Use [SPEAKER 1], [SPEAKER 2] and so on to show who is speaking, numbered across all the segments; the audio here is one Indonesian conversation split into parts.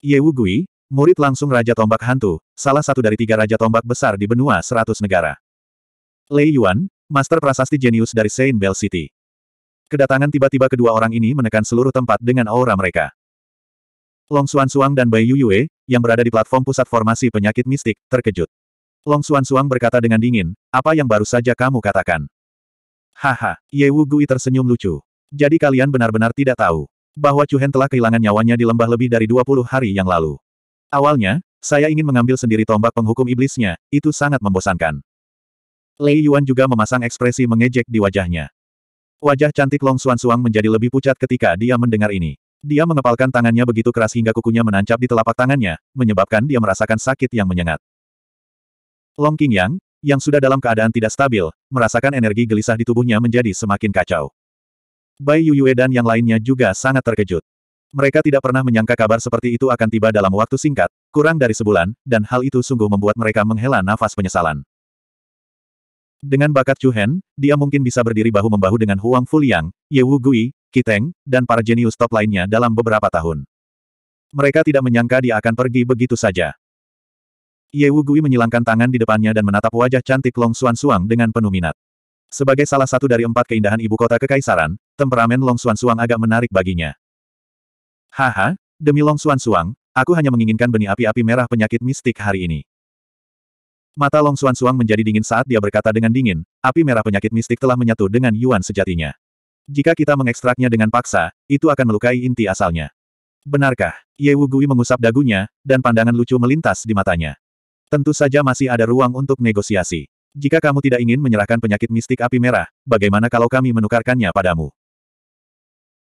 [SPEAKER 1] Ye Wu Gui, murid langsung Raja Tombak Hantu, salah satu dari tiga Raja Tombak besar di benua seratus negara. Lei Yuan, Master Prasasti Jenius dari Saint Bell City. Kedatangan tiba-tiba kedua orang ini menekan seluruh tempat dengan aura mereka. Long Xuan Suang dan Bai Yuyue, yang berada di platform pusat formasi penyakit mistik, terkejut. Long Xuan Suang berkata dengan dingin, apa yang baru saja kamu katakan? Haha, Ye Wu Gui tersenyum lucu. Jadi kalian benar-benar tidak tahu bahwa Chu Chuhen telah kehilangan nyawanya di lembah lebih dari 20 hari yang lalu. Awalnya, saya ingin mengambil sendiri tombak penghukum iblisnya, itu sangat membosankan. Lei Yuan juga memasang ekspresi mengejek di wajahnya. Wajah cantik Long Suan Suang menjadi lebih pucat ketika dia mendengar ini. Dia mengepalkan tangannya begitu keras hingga kukunya menancap di telapak tangannya, menyebabkan dia merasakan sakit yang menyengat. Long Qingyang, yang sudah dalam keadaan tidak stabil, merasakan energi gelisah di tubuhnya menjadi semakin kacau. Bai Yuyue dan yang lainnya juga sangat terkejut. Mereka tidak pernah menyangka kabar seperti itu akan tiba dalam waktu singkat, kurang dari sebulan, dan hal itu sungguh membuat mereka menghela nafas penyesalan. Dengan bakat Chuhen, dia mungkin bisa berdiri bahu-membahu dengan Huang Fuliang, Ye Wu Gui, Kiteng, dan para jenius top lainnya dalam beberapa tahun. Mereka tidak menyangka dia akan pergi begitu saja. Ye Wu Gui menyilangkan tangan di depannya dan menatap wajah cantik Long Suan Suang dengan penuh minat. Sebagai salah satu dari empat keindahan ibu kota kekaisaran, temperamen Long Xuan Suang agak menarik baginya. Haha, demi Long Xuan Suang, aku hanya menginginkan benih api-api merah penyakit mistik hari ini. Mata Long Xuan Suang menjadi dingin saat dia berkata dengan dingin, api merah penyakit mistik telah menyatu dengan Yuan sejatinya. Jika kita mengekstraknya dengan paksa, itu akan melukai inti asalnya. Benarkah? Ye Wu Gui mengusap dagunya, dan pandangan lucu melintas di matanya. Tentu saja masih ada ruang untuk negosiasi. Jika kamu tidak ingin menyerahkan penyakit mistik api merah, bagaimana kalau kami menukarkannya padamu?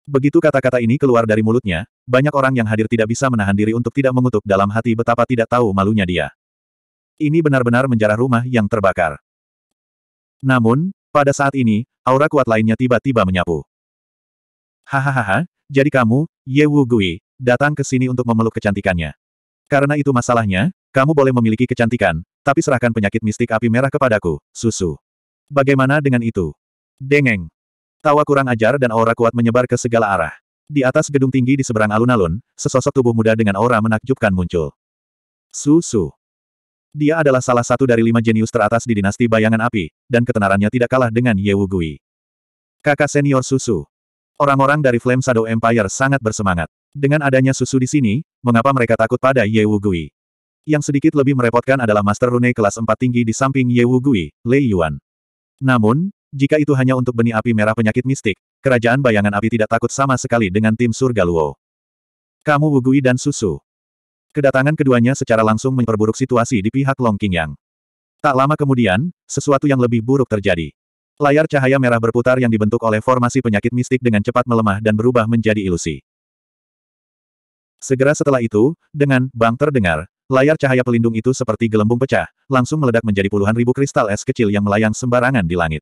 [SPEAKER 1] Begitu kata-kata ini keluar dari mulutnya, banyak orang yang hadir tidak bisa menahan diri untuk tidak mengutuk dalam hati betapa tidak tahu malunya dia. Ini benar-benar menjarah rumah yang terbakar. Namun, pada saat ini, aura kuat lainnya tiba-tiba menyapu. Hahaha, jadi kamu, Ye Wu Gui, datang ke sini untuk memeluk kecantikannya. Karena itu masalahnya, kamu boleh memiliki kecantikan, tapi serahkan penyakit mistik api merah kepadaku, susu. Bagaimana dengan itu? Dengeng. Tawa kurang ajar dan aura kuat menyebar ke segala arah. Di atas gedung tinggi di seberang alun-alun, sesosok tubuh muda dengan aura menakjubkan muncul. Su Su. Dia adalah salah satu dari lima jenius teratas di dinasti bayangan api, dan ketenarannya tidak kalah dengan Ye Wu Kakak senior Susu. Orang-orang dari Flame Shadow Empire sangat bersemangat. Dengan adanya Susu di sini, mengapa mereka takut pada Ye Wu Yang sedikit lebih merepotkan adalah Master Rune kelas 4 tinggi di samping Ye Wu Lei Yuan. Namun, jika itu hanya untuk benih api merah penyakit mistik, kerajaan bayangan api tidak takut sama sekali dengan tim surga Luo. Kamu Wugui dan Susu. Kedatangan keduanya secara langsung memperburuk situasi di pihak Long Yang. Tak lama kemudian, sesuatu yang lebih buruk terjadi. Layar cahaya merah berputar yang dibentuk oleh formasi penyakit mistik dengan cepat melemah dan berubah menjadi ilusi. Segera setelah itu, dengan bang terdengar, layar cahaya pelindung itu seperti gelembung pecah, langsung meledak menjadi puluhan ribu kristal es kecil yang melayang sembarangan di langit.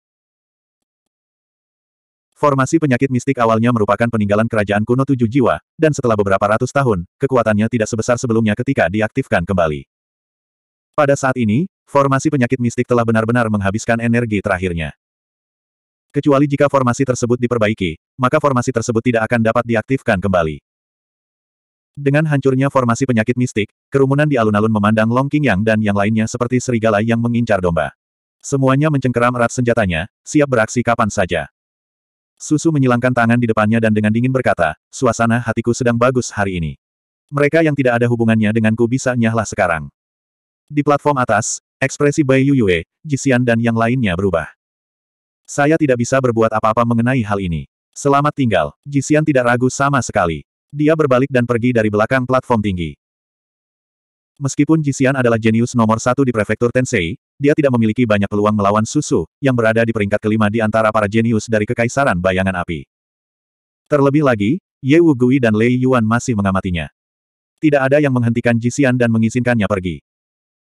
[SPEAKER 1] Formasi penyakit mistik awalnya merupakan peninggalan kerajaan kuno tujuh jiwa, dan setelah beberapa ratus tahun, kekuatannya tidak sebesar sebelumnya ketika diaktifkan kembali. Pada saat ini, formasi penyakit mistik telah benar-benar menghabiskan energi terakhirnya. Kecuali jika formasi tersebut diperbaiki, maka formasi tersebut tidak akan dapat diaktifkan kembali. Dengan hancurnya formasi penyakit mistik, kerumunan di alun-alun memandang Long King Yang dan yang lainnya seperti serigala yang mengincar domba. Semuanya mencengkeram erat senjatanya, siap beraksi kapan saja. Susu menyilangkan tangan di depannya dan dengan dingin berkata, suasana hatiku sedang bagus hari ini. Mereka yang tidak ada hubungannya denganku bisa nyahlah sekarang. Di platform atas, ekspresi Bai Yuyue, Jisian dan yang lainnya berubah. Saya tidak bisa berbuat apa-apa mengenai hal ini. Selamat tinggal, Jisian tidak ragu sama sekali. Dia berbalik dan pergi dari belakang platform tinggi. Meskipun Jisian adalah jenius nomor satu di prefektur Tensei, dia tidak memiliki banyak peluang melawan Susu, yang berada di peringkat kelima di antara para jenius dari Kekaisaran Bayangan Api. Terlebih lagi, Ye Wu Gui dan Lei Yuan masih mengamatinya. Tidak ada yang menghentikan Jisian dan mengizinkannya pergi.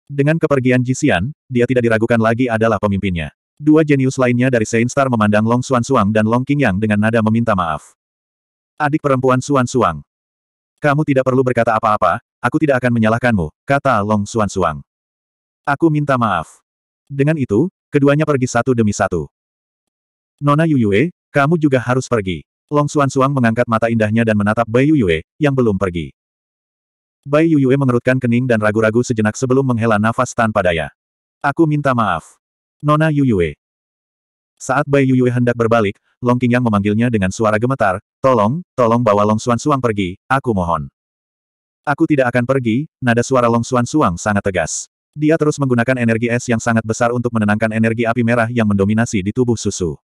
[SPEAKER 1] Dengan kepergian Jisian, dia tidak diragukan lagi adalah pemimpinnya. Dua jenius lainnya dari Saint Star memandang Long Xuan Suang dan Long Qingyang dengan nada meminta maaf. Adik perempuan Xuan Suang. Kamu tidak perlu berkata apa-apa, aku tidak akan menyalahkanmu, kata Long Xuan Suang. Aku minta maaf. Dengan itu, keduanya pergi satu demi satu. Nona Yuyue, kamu juga harus pergi. Long Suan Suang mengangkat mata indahnya dan menatap Bai Yuyue, yang belum pergi. Bai Yuyue mengerutkan kening dan ragu-ragu sejenak sebelum menghela nafas tanpa daya. Aku minta maaf. Nona Yuyue. Saat Bai Yuyue hendak berbalik, Long Qingyang memanggilnya dengan suara gemetar, Tolong, tolong bawa Long Suan Suang pergi, aku mohon. Aku tidak akan pergi, nada suara Long Suan Suang sangat tegas. Dia terus menggunakan energi es yang sangat besar untuk menenangkan energi api merah yang mendominasi di tubuh susu.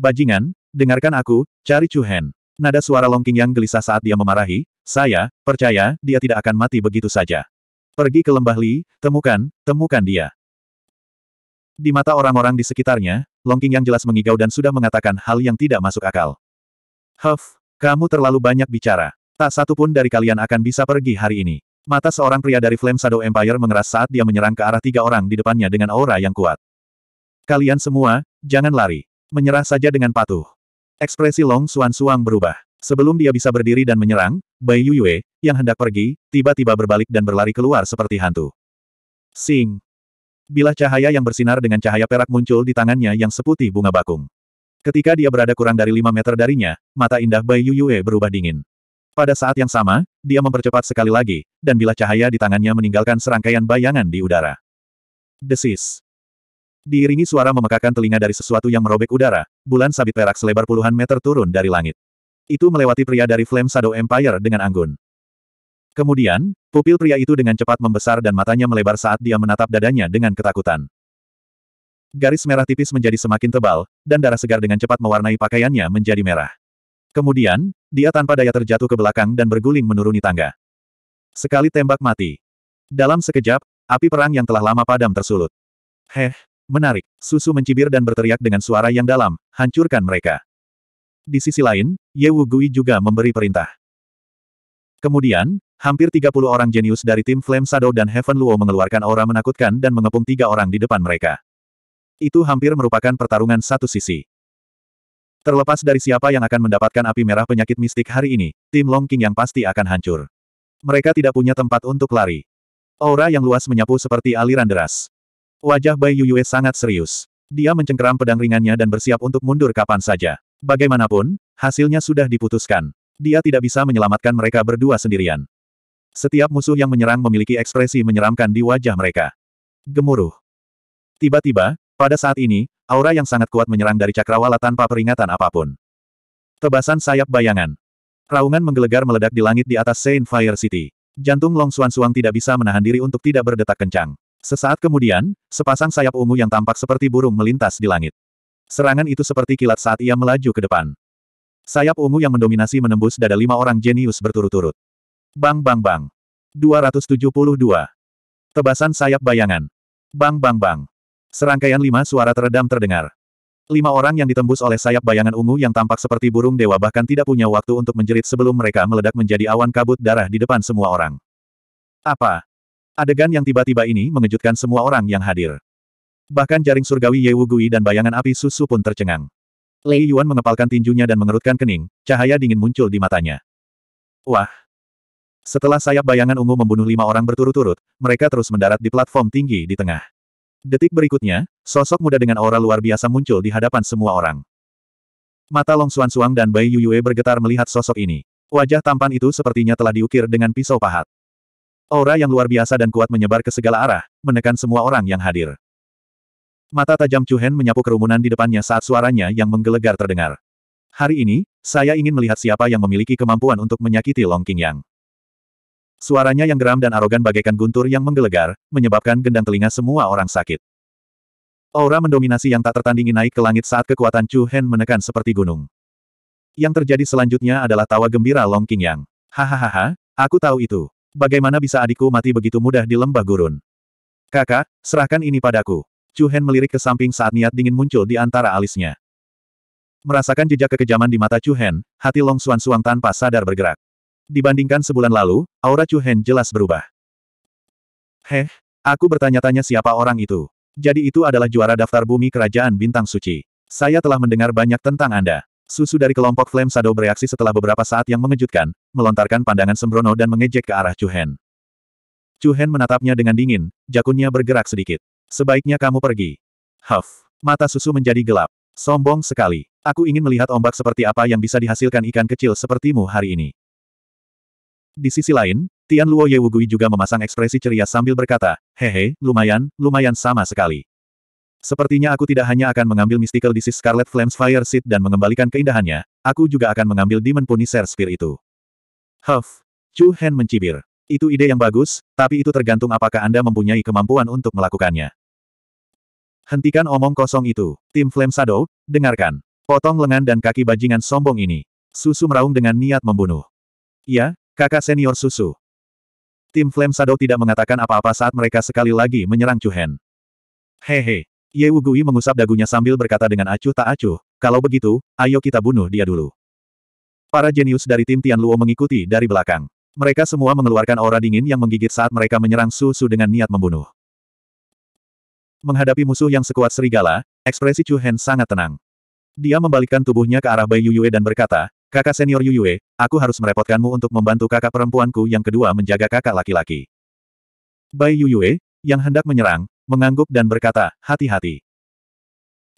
[SPEAKER 1] Bajingan, dengarkan aku, cari Hen. Nada suara Longking yang gelisah saat dia memarahi, saya, percaya, dia tidak akan mati begitu saja. Pergi ke lembah Li, temukan, temukan dia. Di mata orang-orang di sekitarnya, Longking yang jelas mengigau dan sudah mengatakan hal yang tidak masuk akal. Huff, kamu terlalu banyak bicara. Tak satu pun dari kalian akan bisa pergi hari ini. Mata seorang pria dari Flame Shadow Empire mengeras saat dia menyerang ke arah tiga orang di depannya dengan aura yang kuat. Kalian semua, jangan lari. Menyerah saja dengan patuh. Ekspresi Long Xuan Suang berubah. Sebelum dia bisa berdiri dan menyerang, Bai Yuyue, yang hendak pergi, tiba-tiba berbalik dan berlari keluar seperti hantu. Sing! Bilah cahaya yang bersinar dengan cahaya perak muncul di tangannya yang seputih bunga bakung. Ketika dia berada kurang dari 5 meter darinya, mata indah Bai Yuyue berubah dingin. Pada saat yang sama, dia mempercepat sekali lagi, dan bila cahaya di tangannya meninggalkan serangkaian bayangan di udara. Desis. Diiringi suara memekakan telinga dari sesuatu yang merobek udara, bulan sabit perak selebar puluhan meter turun dari langit. Itu melewati pria dari Flame Shadow Empire dengan anggun. Kemudian, pupil pria itu dengan cepat membesar dan matanya melebar saat dia menatap dadanya dengan ketakutan. Garis merah tipis menjadi semakin tebal, dan darah segar dengan cepat mewarnai pakaiannya menjadi merah. Kemudian, dia tanpa daya terjatuh ke belakang dan berguling menuruni tangga. Sekali tembak mati. Dalam sekejap, api perang yang telah lama padam tersulut. Heh, menarik. Susu mencibir dan berteriak dengan suara yang dalam, hancurkan mereka. Di sisi lain, Ye Wu Gui juga memberi perintah. Kemudian, hampir 30 orang jenius dari tim Flame Shadow dan Heaven Luo mengeluarkan aura menakutkan dan mengepung tiga orang di depan mereka. Itu hampir merupakan pertarungan satu sisi. Terlepas dari siapa yang akan mendapatkan api merah penyakit mistik hari ini, tim Long King yang pasti akan hancur. Mereka tidak punya tempat untuk lari. Aura yang luas menyapu seperti aliran deras. Wajah Bai Yuyue sangat serius. Dia mencengkeram pedang ringannya dan bersiap untuk mundur kapan saja. Bagaimanapun, hasilnya sudah diputuskan. Dia tidak bisa menyelamatkan mereka berdua sendirian. Setiap musuh yang menyerang memiliki ekspresi menyeramkan di wajah mereka. Gemuruh. Tiba-tiba, pada saat ini, Aura yang sangat kuat menyerang dari cakrawala tanpa peringatan apapun. Tebasan sayap bayangan. Raungan menggelegar meledak di langit di atas Saint Fire City. Jantung Long Suan Suang tidak bisa menahan diri untuk tidak berdetak kencang. Sesaat kemudian, sepasang sayap ungu yang tampak seperti burung melintas di langit. Serangan itu seperti kilat saat ia melaju ke depan. Sayap ungu yang mendominasi menembus dada lima orang jenius berturut-turut. Bang bang bang. 272. Tebasan sayap bayangan. Bang bang bang. Serangkaian lima suara teredam terdengar. Lima orang yang ditembus oleh sayap bayangan ungu yang tampak seperti burung dewa bahkan tidak punya waktu untuk menjerit sebelum mereka meledak menjadi awan kabut darah di depan semua orang. Apa? Adegan yang tiba-tiba ini mengejutkan semua orang yang hadir. Bahkan jaring surgawi Ye Wugui dan bayangan api susu pun tercengang. Lei Yuan mengepalkan tinjunya dan mengerutkan kening, cahaya dingin muncul di matanya. Wah! Setelah sayap bayangan ungu membunuh lima orang berturut-turut, mereka terus mendarat di platform tinggi di tengah. Detik berikutnya, sosok muda dengan aura luar biasa muncul di hadapan semua orang. Mata Long Suan Suang dan Bai Yuyue bergetar melihat sosok ini. Wajah tampan itu sepertinya telah diukir dengan pisau pahat. Aura yang luar biasa dan kuat menyebar ke segala arah, menekan semua orang yang hadir. Mata tajam Chu Hen menyapu kerumunan di depannya saat suaranya yang menggelegar terdengar. Hari ini, saya ingin melihat siapa yang memiliki kemampuan untuk menyakiti Long King Yang. Suaranya yang geram dan arogan bagaikan guntur yang menggelegar, menyebabkan gendang telinga semua orang sakit. Aura mendominasi yang tak tertandingi naik ke langit saat kekuatan Chu Hen menekan seperti gunung. Yang terjadi selanjutnya adalah tawa gembira Long King yang, Hahaha, aku tahu itu. Bagaimana bisa adikku mati begitu mudah di lembah gurun? Kakak, serahkan ini padaku. Chu Hen melirik ke samping saat niat dingin muncul di antara alisnya. Merasakan jejak kekejaman di mata Chu Hen, hati Long Suan Suang tanpa sadar bergerak. Dibandingkan sebulan lalu, aura Chu Hen jelas berubah. Heh, aku bertanya-tanya siapa orang itu. Jadi itu adalah juara daftar bumi kerajaan bintang suci. Saya telah mendengar banyak tentang Anda. Susu dari kelompok Flame Shadow bereaksi setelah beberapa saat yang mengejutkan, melontarkan pandangan sembrono dan mengejek ke arah Chu Hen. Chu Hen menatapnya dengan dingin, jakunnya bergerak sedikit. Sebaiknya kamu pergi. Huff. Mata susu menjadi gelap. Sombong sekali. Aku ingin melihat ombak seperti apa yang bisa dihasilkan ikan kecil sepertimu hari ini. Di sisi lain, Tian Luo Yewugui juga memasang ekspresi ceria sambil berkata, hehe, lumayan, lumayan sama sekali. Sepertinya aku tidak hanya akan mengambil Mystical Disease Scarlet Flames Fire Seed dan mengembalikan keindahannya, aku juga akan mengambil Demon Punisher Spear itu. Huff. Chu Hen mencibir. Itu ide yang bagus, tapi itu tergantung apakah Anda mempunyai kemampuan untuk melakukannya. Hentikan omong kosong itu. Tim Flame Shadow, dengarkan. Potong lengan dan kaki bajingan sombong ini. Susu meraung dengan niat membunuh. Ya. Kakak senior susu. Tim Flame Shadow tidak mengatakan apa-apa saat mereka sekali lagi menyerang Chuhen. Hehe. Ye Wugui mengusap dagunya sambil berkata dengan acuh tak acuh, kalau begitu, ayo kita bunuh dia dulu. Para jenius dari tim Tian Luo mengikuti dari belakang. Mereka semua mengeluarkan aura dingin yang menggigit saat mereka menyerang Su dengan niat membunuh. Menghadapi musuh yang sekuat serigala, ekspresi Chu Hen sangat tenang. Dia membalikkan tubuhnya ke arah Bai Yuyue dan berkata, Kakak senior Yuyue, aku harus merepotkanmu untuk membantu kakak perempuanku yang kedua menjaga kakak laki-laki. Bai Yuyue, yang hendak menyerang, mengangguk dan berkata, hati-hati.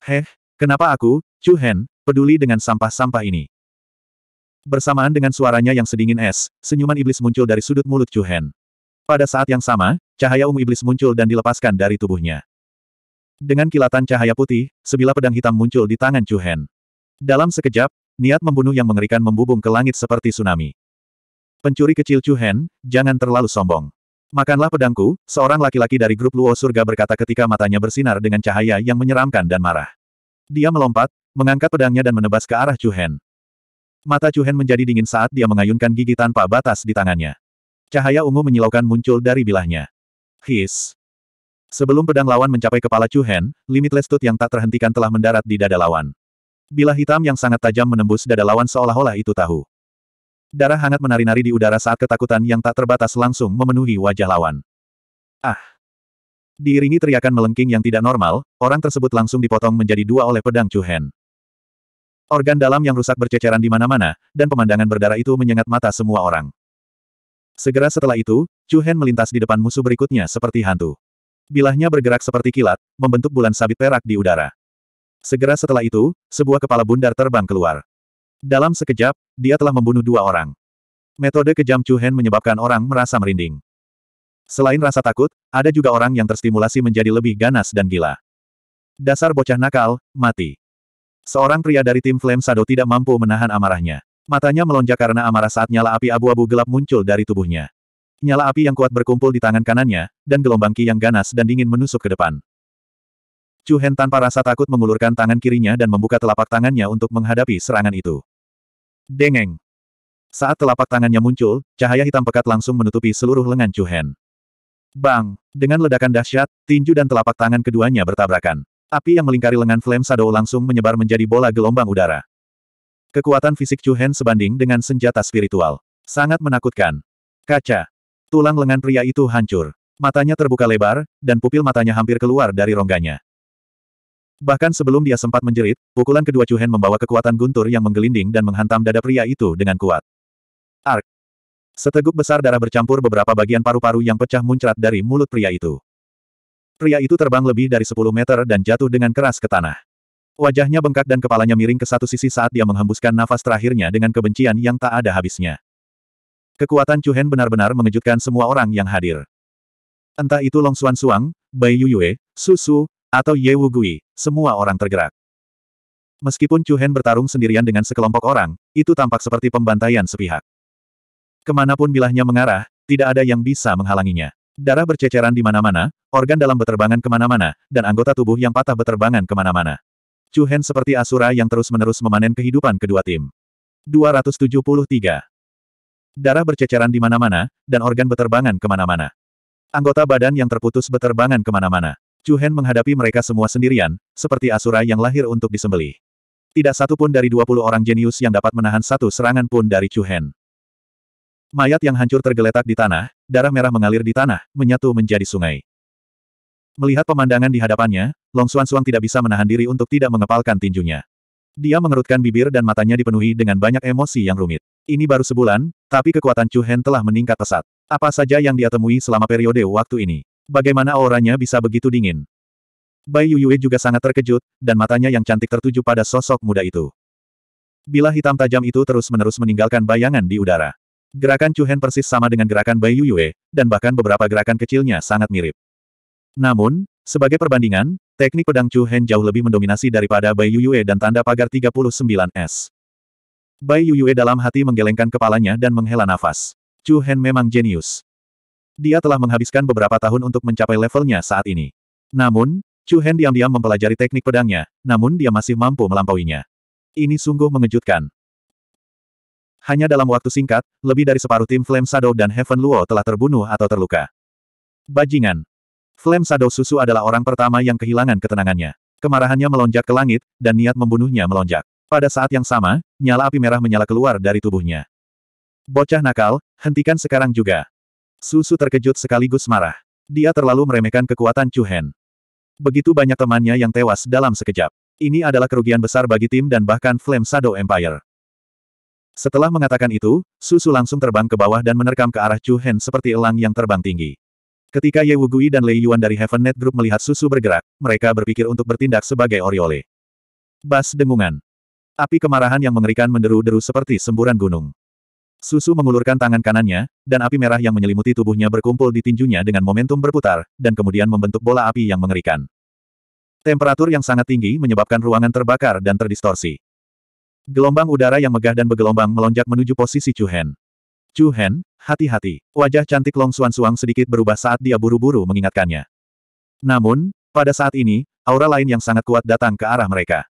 [SPEAKER 1] Heh, kenapa aku, Chu Hen, peduli dengan sampah-sampah ini? Bersamaan dengan suaranya yang sedingin es, senyuman iblis muncul dari sudut mulut Chu Hen. Pada saat yang sama, cahaya ungu iblis muncul dan dilepaskan dari tubuhnya. Dengan kilatan cahaya putih, sebilah pedang hitam muncul di tangan Chu Hen. Dalam sekejap, niat membunuh yang mengerikan membubung ke langit seperti tsunami. Pencuri kecil Chu Hen, jangan terlalu sombong. Makanlah pedangku, seorang laki-laki dari grup Luo Surga berkata ketika matanya bersinar dengan cahaya yang menyeramkan dan marah. Dia melompat, mengangkat pedangnya dan menebas ke arah Chu Hen. Mata Chu Hen menjadi dingin saat dia mengayunkan gigi tanpa batas di tangannya. Cahaya ungu menyilaukan muncul dari bilahnya. His. Sebelum pedang lawan mencapai kepala Chu Hen, Limitless Tooth yang tak terhentikan telah mendarat di dada lawan. Bila hitam yang sangat tajam menembus dada lawan seolah-olah itu tahu. Darah hangat menari-nari di udara saat ketakutan yang tak terbatas langsung memenuhi wajah lawan. Ah! Diiringi teriakan melengking yang tidak normal, orang tersebut langsung dipotong menjadi dua oleh pedang Chu Chuhen. Organ dalam yang rusak berceceran di mana-mana, dan pemandangan berdarah itu menyengat mata semua orang. Segera setelah itu, Chu Chuhen melintas di depan musuh berikutnya seperti hantu. Bilahnya bergerak seperti kilat, membentuk bulan sabit perak di udara. Segera setelah itu, sebuah kepala bundar terbang keluar. Dalam sekejap, dia telah membunuh dua orang. Metode kejam Chu Hen menyebabkan orang merasa merinding. Selain rasa takut, ada juga orang yang terstimulasi menjadi lebih ganas dan gila. Dasar bocah nakal, mati. Seorang pria dari tim Flame Shadow tidak mampu menahan amarahnya. Matanya melonjak karena amarah saat nyala api abu-abu gelap muncul dari tubuhnya. Nyala api yang kuat berkumpul di tangan kanannya, dan gelombang ki yang ganas dan dingin menusuk ke depan. Chu Hen tanpa rasa takut mengulurkan tangan kirinya dan membuka telapak tangannya untuk menghadapi serangan itu. Dengeng! Saat telapak tangannya muncul, cahaya hitam pekat langsung menutupi seluruh lengan Chu Hen. Bang! Dengan ledakan dahsyat, tinju dan telapak tangan keduanya bertabrakan. Api yang melingkari lengan Flame Shadow langsung menyebar menjadi bola gelombang udara. Kekuatan fisik Chu Hen sebanding dengan senjata spiritual. Sangat menakutkan. Kaca. Tulang lengan pria itu hancur. Matanya terbuka lebar, dan pupil matanya hampir keluar dari rongganya. Bahkan sebelum dia sempat menjerit, pukulan kedua Chuhen membawa kekuatan guntur yang menggelinding dan menghantam dada pria itu dengan kuat. Ark. Seteguk besar darah bercampur beberapa bagian paru-paru yang pecah muncrat dari mulut pria itu. Pria itu terbang lebih dari 10 meter dan jatuh dengan keras ke tanah. Wajahnya bengkak dan kepalanya miring ke satu sisi saat dia menghembuskan nafas terakhirnya dengan kebencian yang tak ada habisnya. Kekuatan Chuhen benar-benar mengejutkan semua orang yang hadir. Entah itu Long Suan Suang, Bai Yuyue, Su Su, atau Ye Wu Gui, semua orang tergerak. Meskipun Chu Hen bertarung sendirian dengan sekelompok orang, itu tampak seperti pembantaian sepihak. Kemanapun bilahnya mengarah, tidak ada yang bisa menghalanginya. Darah berceceran di mana-mana, organ dalam beterbangan kemana-mana, dan anggota tubuh yang patah beterbangan kemana-mana. Chu Hen seperti Asura yang terus-menerus memanen kehidupan kedua tim. 273. Darah berceceran di mana-mana, dan organ beterbangan kemana-mana. Anggota badan yang terputus beterbangan kemana-mana. Chu Hen menghadapi mereka semua sendirian, seperti Asura yang lahir untuk disembelih. Tidak satu pun dari 20 orang jenius yang dapat menahan satu serangan pun dari Chu Hen. Mayat yang hancur tergeletak di tanah, darah merah mengalir di tanah, menyatu menjadi sungai. Melihat pemandangan di hadapannya, Long Suan Suang tidak bisa menahan diri untuk tidak mengepalkan tinjunya. Dia mengerutkan bibir dan matanya dipenuhi dengan banyak emosi yang rumit. Ini baru sebulan, tapi kekuatan Chu Hen telah meningkat pesat. Apa saja yang dia temui selama periode waktu ini? Bagaimana auranya bisa begitu dingin? Bai Yuyue juga sangat terkejut, dan matanya yang cantik tertuju pada sosok muda itu. Bila hitam tajam itu terus-menerus meninggalkan bayangan di udara. Gerakan Chu Hen persis sama dengan gerakan Bai Yuyue, dan bahkan beberapa gerakan kecilnya sangat mirip. Namun, sebagai perbandingan, teknik pedang Chu Hen jauh lebih mendominasi daripada Bai Yuyue dan tanda pagar 39S. Bai Yuyue dalam hati menggelengkan kepalanya dan menghela nafas. Chu Hen memang jenius. Dia telah menghabiskan beberapa tahun untuk mencapai levelnya saat ini. Namun, Chu Hen diam-diam mempelajari teknik pedangnya, namun dia masih mampu melampauinya. Ini sungguh mengejutkan. Hanya dalam waktu singkat, lebih dari separuh tim Flame Shadow dan Heaven Luo telah terbunuh atau terluka. Bajingan. Flame Shadow Susu adalah orang pertama yang kehilangan ketenangannya. Kemarahannya melonjak ke langit, dan niat membunuhnya melonjak. Pada saat yang sama, nyala api merah menyala keluar dari tubuhnya. Bocah nakal, hentikan sekarang juga. Susu terkejut sekaligus marah. Dia terlalu meremehkan kekuatan Chu Hen. Begitu banyak temannya yang tewas dalam sekejap. Ini adalah kerugian besar bagi tim dan bahkan Flame Shadow Empire. Setelah mengatakan itu, Susu langsung terbang ke bawah dan menerkam ke arah Chu Hen seperti elang yang terbang tinggi. Ketika Ye Wugui dan Lei Yuan dari Heaven Net Group melihat Susu bergerak, mereka berpikir untuk bertindak sebagai oriole. Bas dengungan. Api kemarahan yang mengerikan menderu-deru seperti semburan gunung. Susu mengulurkan tangan kanannya, dan api merah yang menyelimuti tubuhnya berkumpul di tinjunya dengan momentum berputar, dan kemudian membentuk bola api yang mengerikan. Temperatur yang sangat tinggi menyebabkan ruangan terbakar dan terdistorsi. Gelombang udara yang megah dan bergelombang melonjak menuju posisi Chu Hen. Chu Hen, hati-hati. Wajah cantik Long Suan Suang sedikit berubah saat dia buru-buru mengingatkannya. Namun, pada saat ini, aura lain yang sangat kuat datang ke arah mereka.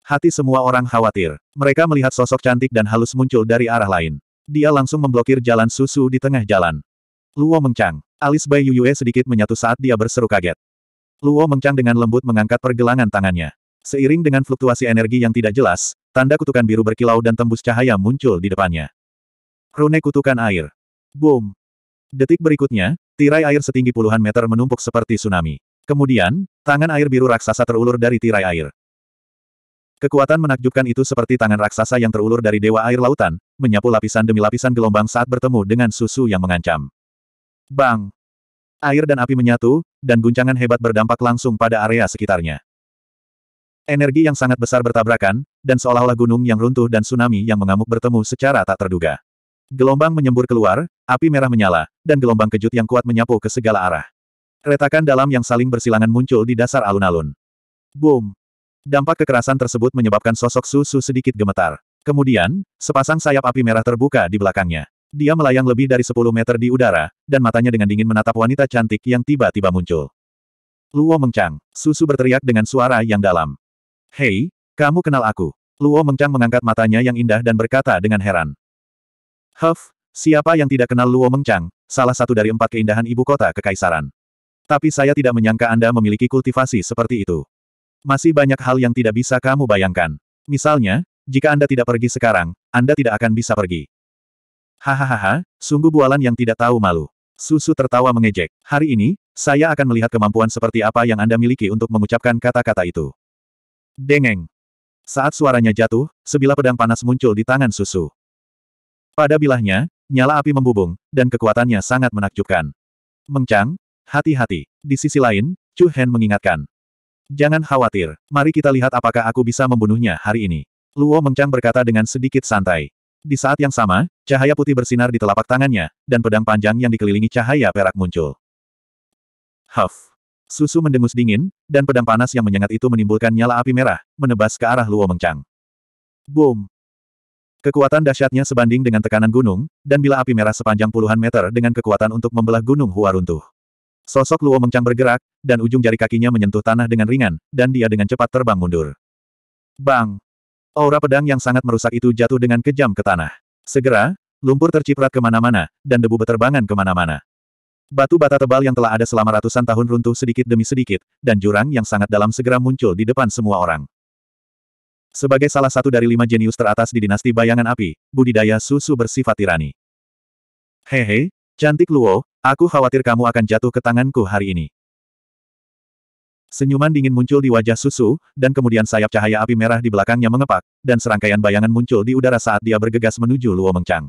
[SPEAKER 1] Hati semua orang khawatir. Mereka melihat sosok cantik dan halus muncul dari arah lain. Dia langsung memblokir jalan susu di tengah jalan. Luo Mengchang, Alis Bai Yuyue sedikit menyatu saat dia berseru kaget. Luo Mengchang dengan lembut mengangkat pergelangan tangannya. Seiring dengan fluktuasi energi yang tidak jelas, tanda kutukan biru berkilau dan tembus cahaya muncul di depannya. Rune kutukan air. Boom. Detik berikutnya, tirai air setinggi puluhan meter menumpuk seperti tsunami. Kemudian, tangan air biru raksasa terulur dari tirai air. Kekuatan menakjubkan itu seperti tangan raksasa yang terulur dari dewa air lautan, menyapu lapisan demi lapisan gelombang saat bertemu dengan susu yang mengancam. Bang! Air dan api menyatu, dan guncangan hebat berdampak langsung pada area sekitarnya. Energi yang sangat besar bertabrakan, dan seolah-olah gunung yang runtuh dan tsunami yang mengamuk bertemu secara tak terduga. Gelombang menyembur keluar, api merah menyala, dan gelombang kejut yang kuat menyapu ke segala arah. Retakan dalam yang saling bersilangan muncul di dasar alun-alun. Boom! Dampak kekerasan tersebut menyebabkan sosok susu sedikit gemetar. Kemudian, sepasang sayap api merah terbuka di belakangnya. Dia melayang lebih dari 10 meter di udara, dan matanya dengan dingin menatap wanita cantik yang tiba-tiba muncul. Luo Mengchang, susu berteriak dengan suara yang dalam. Hei, kamu kenal aku. Luo Mengchang mengangkat matanya yang indah dan berkata dengan heran. Huff, siapa yang tidak kenal Luo Mengchang, salah satu dari empat keindahan ibu kota kekaisaran. Tapi saya tidak menyangka Anda memiliki kultivasi seperti itu. Masih banyak hal yang tidak bisa kamu bayangkan. Misalnya, jika Anda tidak pergi sekarang, Anda tidak akan bisa pergi. Hahaha, sungguh bualan yang tidak tahu malu. Susu tertawa mengejek. Hari ini, saya akan melihat kemampuan seperti apa yang Anda miliki untuk mengucapkan kata-kata itu. Dengeng. Saat suaranya jatuh, sebilah pedang panas muncul di tangan Susu. Pada bilahnya, nyala api membubung, dan kekuatannya sangat menakjubkan. Mengcang, hati-hati. Di sisi lain, Chu Hen mengingatkan. Jangan khawatir, mari kita lihat apakah aku bisa membunuhnya hari ini. Luo Mengchang berkata dengan sedikit santai. Di saat yang sama, cahaya putih bersinar di telapak tangannya, dan pedang panjang yang dikelilingi cahaya perak muncul. Huff. Susu mendengus dingin, dan pedang panas yang menyengat itu menimbulkan nyala api merah, menebas ke arah Luo Mengchang. Boom. Kekuatan dahsyatnya sebanding dengan tekanan gunung, dan bila api merah sepanjang puluhan meter dengan kekuatan untuk membelah gunung Hua runtuh. Sosok Luo Mengcang bergerak, dan ujung jari kakinya menyentuh tanah dengan ringan, dan dia dengan cepat terbang mundur. Bang! Aura pedang yang sangat merusak itu jatuh dengan kejam ke tanah. Segera, lumpur terciprat kemana-mana, dan debu beterbangan kemana-mana. Batu bata tebal yang telah ada selama ratusan tahun runtuh sedikit demi sedikit, dan jurang yang sangat dalam segera muncul di depan semua orang. Sebagai salah satu dari lima jenius teratas di dinasti bayangan api, budidaya susu bersifat tirani. Hehe, Cantik Luo, aku khawatir kamu akan jatuh ke tanganku hari ini. Senyuman dingin muncul di wajah Susu, dan kemudian sayap cahaya api merah di belakangnya mengepak, dan serangkaian bayangan muncul di udara saat dia bergegas menuju Luo Mengchang.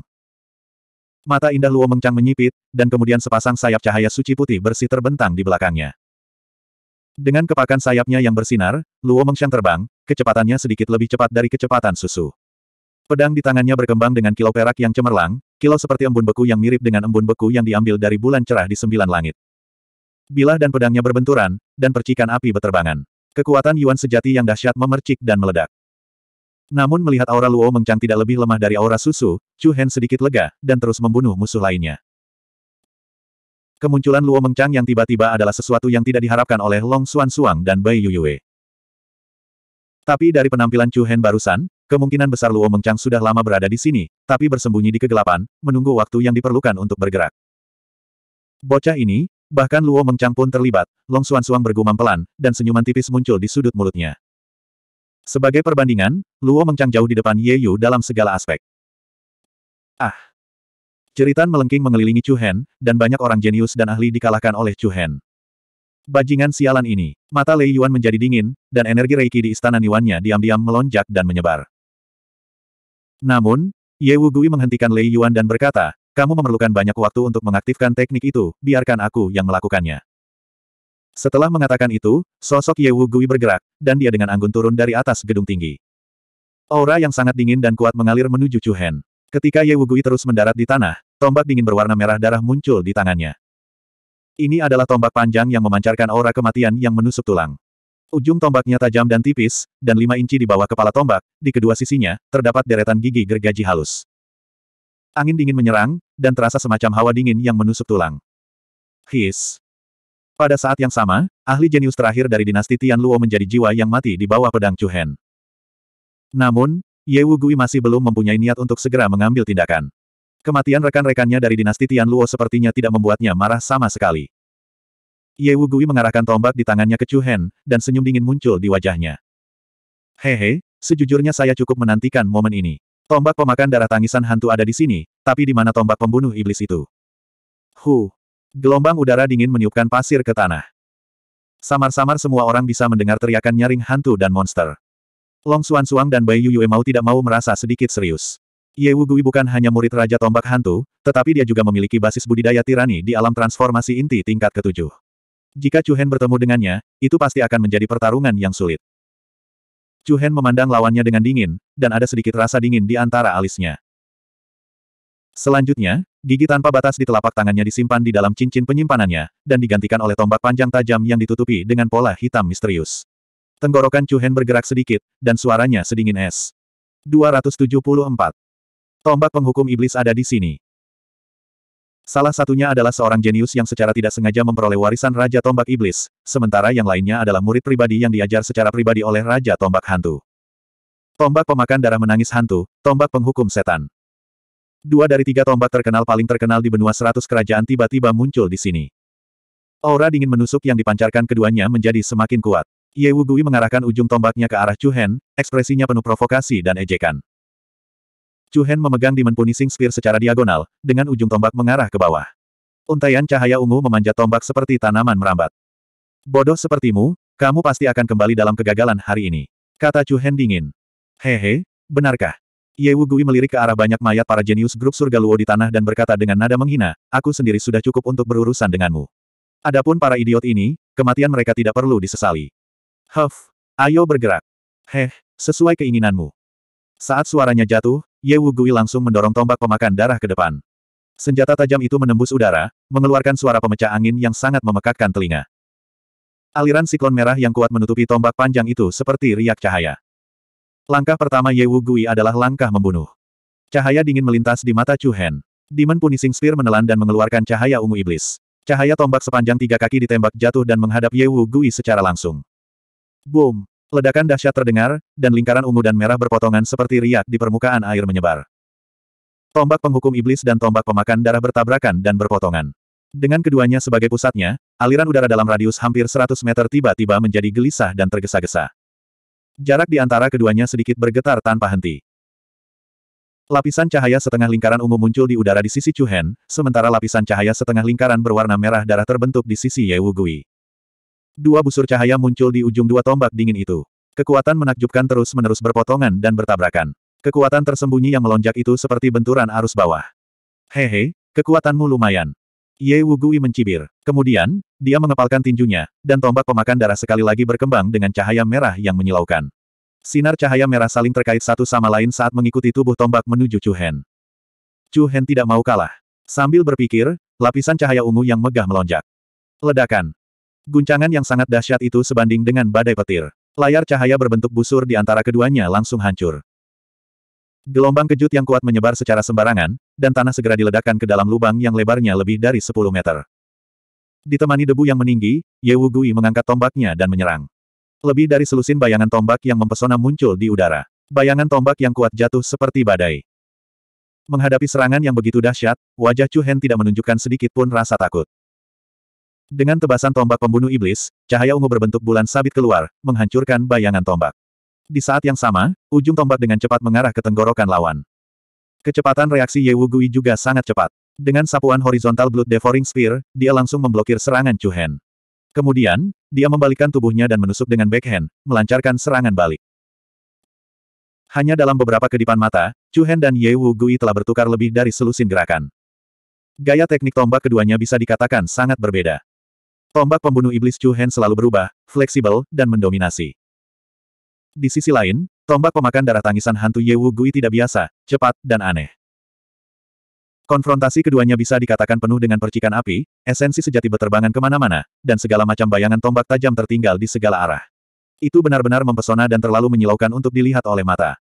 [SPEAKER 1] Mata indah Luo Mengchang menyipit, dan kemudian sepasang sayap cahaya suci putih bersih terbentang di belakangnya. Dengan kepakan sayapnya yang bersinar, Luo Mengchang terbang, kecepatannya sedikit lebih cepat dari kecepatan Susu. Pedang di tangannya berkembang dengan kilau perak yang cemerlang, kilau seperti embun beku yang mirip dengan embun beku yang diambil dari bulan cerah di sembilan langit. Bilah dan pedangnya berbenturan, dan percikan api berterbangan. Kekuatan Yuan sejati yang dahsyat memercik dan meledak. Namun melihat aura Luo Mengcang tidak lebih lemah dari aura susu, Chu Hen sedikit lega, dan terus membunuh musuh lainnya. Kemunculan Luo Mengcang yang tiba-tiba adalah sesuatu yang tidak diharapkan oleh Long Xuan Suang dan Bai Yuyue. Tapi dari penampilan Chu Hen barusan, Kemungkinan besar Luo Mengchang sudah lama berada di sini, tapi bersembunyi di kegelapan, menunggu waktu yang diperlukan untuk bergerak. Bocah ini, bahkan Luo Mengchang pun terlibat, Long Suan Suang bergumam pelan, dan senyuman tipis muncul di sudut mulutnya. Sebagai perbandingan, Luo Mengchang jauh di depan Ye Yu dalam segala aspek. Ah! Ceritan melengking mengelilingi Chu Hen, dan banyak orang jenius dan ahli dikalahkan oleh Chu Hen. Bajingan sialan ini, mata Lei Yuan menjadi dingin, dan energi Reiki di istana Niwannya diam-diam melonjak dan menyebar. Namun, Ye Wugui menghentikan Lei Yuan dan berkata, kamu memerlukan banyak waktu untuk mengaktifkan teknik itu, biarkan aku yang melakukannya. Setelah mengatakan itu, sosok Ye Wugui bergerak, dan dia dengan anggun turun dari atas gedung tinggi. Aura yang sangat dingin dan kuat mengalir menuju Chu Hen. Ketika Ye Wugui terus mendarat di tanah, tombak dingin berwarna merah darah muncul di tangannya. Ini adalah tombak panjang yang memancarkan aura kematian yang menusuk tulang. Ujung tombaknya tajam dan tipis, dan lima inci di bawah kepala tombak, di kedua sisinya, terdapat deretan gigi gergaji halus. Angin dingin menyerang, dan terasa semacam hawa dingin yang menusuk tulang. His. Pada saat yang sama, ahli jenius terakhir dari dinasti Tian Luo menjadi jiwa yang mati di bawah pedang Chuhen. Namun, Ye Wu Gui masih belum mempunyai niat untuk segera mengambil tindakan. Kematian rekan-rekannya dari dinasti Tian Luo sepertinya tidak membuatnya marah sama sekali. Ye Wugui mengarahkan tombak di tangannya ke Chu Hen, dan senyum dingin muncul di wajahnya. Hehe, sejujurnya saya cukup menantikan momen ini. Tombak pemakan darah tangisan hantu ada di sini, tapi di mana tombak pembunuh iblis itu? Hu. Gelombang udara dingin meniupkan pasir ke tanah. Samar-samar semua orang bisa mendengar teriakan nyaring hantu dan monster. Long Suan Suang dan Bai Yu mau tidak mau merasa sedikit serius. Ye Wugui bukan hanya murid Raja Tombak Hantu, tetapi dia juga memiliki basis budidaya tirani di alam transformasi inti tingkat ketujuh. Jika Chu Hen bertemu dengannya, itu pasti akan menjadi pertarungan yang sulit. Chu Hen memandang lawannya dengan dingin, dan ada sedikit rasa dingin di antara alisnya. Selanjutnya, gigi tanpa batas di telapak tangannya disimpan di dalam cincin penyimpanannya, dan digantikan oleh tombak panjang tajam yang ditutupi dengan pola hitam misterius. Tenggorokan Chu Hen bergerak sedikit, dan suaranya sedingin es. 274. Tombak penghukum iblis ada di sini. Salah satunya adalah seorang jenius yang secara tidak sengaja memperoleh warisan Raja Tombak Iblis, sementara yang lainnya adalah murid pribadi yang diajar secara pribadi oleh Raja Tombak Hantu. Tombak pemakan darah menangis hantu, tombak penghukum setan. Dua dari tiga tombak terkenal paling terkenal di benua seratus kerajaan tiba-tiba muncul di sini. Aura dingin menusuk yang dipancarkan keduanya menjadi semakin kuat. Ye Wugui mengarahkan ujung tombaknya ke arah Chu Hen, ekspresinya penuh provokasi dan ejekan. Chu Hen memegang Demon Punishing Spear secara diagonal, dengan ujung tombak mengarah ke bawah. Untaian cahaya ungu memanjat tombak seperti tanaman merambat. Bodoh sepertimu, kamu pasti akan kembali dalam kegagalan hari ini. Kata Chu Hen dingin. Hehe, benarkah? Ye Wu Gui melirik ke arah banyak mayat para jenius grup surga Luo di tanah dan berkata dengan nada menghina, aku sendiri sudah cukup untuk berurusan denganmu. Adapun para idiot ini, kematian mereka tidak perlu disesali. Huff, ayo bergerak. Heh, sesuai keinginanmu. Saat suaranya jatuh, Ye Wu Gui langsung mendorong tombak pemakan darah ke depan. Senjata tajam itu menembus udara, mengeluarkan suara pemecah angin yang sangat memekakkan telinga. Aliran siklon merah yang kuat menutupi tombak panjang itu seperti riak cahaya. Langkah pertama Ye Wu Gui adalah langkah membunuh. Cahaya dingin melintas di mata Chu Hen. Demon Punishing Spear menelan dan mengeluarkan cahaya ungu iblis. Cahaya tombak sepanjang tiga kaki ditembak jatuh dan menghadap Ye Wu Gui secara langsung. Boom! Ledakan dahsyat terdengar, dan lingkaran ungu dan merah berpotongan seperti riak di permukaan air menyebar. Tombak penghukum iblis dan tombak pemakan darah bertabrakan dan berpotongan. Dengan keduanya sebagai pusatnya, aliran udara dalam radius hampir 100 meter tiba-tiba menjadi gelisah dan tergesa-gesa. Jarak di antara keduanya sedikit bergetar tanpa henti. Lapisan cahaya setengah lingkaran ungu muncul di udara di sisi Chu Hen, sementara lapisan cahaya setengah lingkaran berwarna merah darah terbentuk di sisi Ye Wu Dua busur cahaya muncul di ujung dua tombak dingin itu. Kekuatan menakjubkan terus-menerus berpotongan dan bertabrakan. Kekuatan tersembunyi yang melonjak itu seperti benturan arus bawah. Hehe, kekuatanmu lumayan. Ye Wugui mencibir. Kemudian, dia mengepalkan tinjunya, dan tombak pemakan darah sekali lagi berkembang dengan cahaya merah yang menyilaukan. Sinar cahaya merah saling terkait satu sama lain saat mengikuti tubuh tombak menuju Chu Hen. Chu Hen tidak mau kalah. Sambil berpikir, lapisan cahaya ungu yang megah melonjak. Ledakan. Guncangan yang sangat dahsyat itu sebanding dengan badai petir. Layar cahaya berbentuk busur di antara keduanya langsung hancur. Gelombang kejut yang kuat menyebar secara sembarangan, dan tanah segera diledakkan ke dalam lubang yang lebarnya lebih dari 10 meter. Ditemani debu yang meninggi, Ye Wu Gui mengangkat tombaknya dan menyerang. Lebih dari selusin bayangan tombak yang mempesona muncul di udara. Bayangan tombak yang kuat jatuh seperti badai. Menghadapi serangan yang begitu dahsyat, wajah Chu Hen tidak menunjukkan sedikit pun rasa takut. Dengan tebasan tombak pembunuh iblis, cahaya ungu berbentuk bulan sabit keluar, menghancurkan bayangan tombak. Di saat yang sama, ujung tombak dengan cepat mengarah ke tenggorokan lawan. Kecepatan reaksi Ye Wu Gui juga sangat cepat. Dengan sapuan horizontal Blood Devouring Spear, dia langsung memblokir serangan Chu Hen. Kemudian, dia membalikkan tubuhnya dan menusuk dengan backhand, melancarkan serangan balik. Hanya dalam beberapa kedipan mata, Chu Hen dan Ye Wu Gui telah bertukar lebih dari selusin gerakan. Gaya teknik tombak keduanya bisa dikatakan sangat berbeda. Tombak pembunuh iblis Chu Hen selalu berubah, fleksibel, dan mendominasi. Di sisi lain, tombak pemakan darah tangisan hantu Ye Wu Gui tidak biasa, cepat, dan aneh. Konfrontasi keduanya bisa dikatakan penuh dengan percikan api, esensi sejati berterbangan kemana-mana, dan segala macam bayangan tombak tajam tertinggal di segala arah. Itu benar-benar mempesona dan terlalu menyilaukan untuk dilihat oleh mata.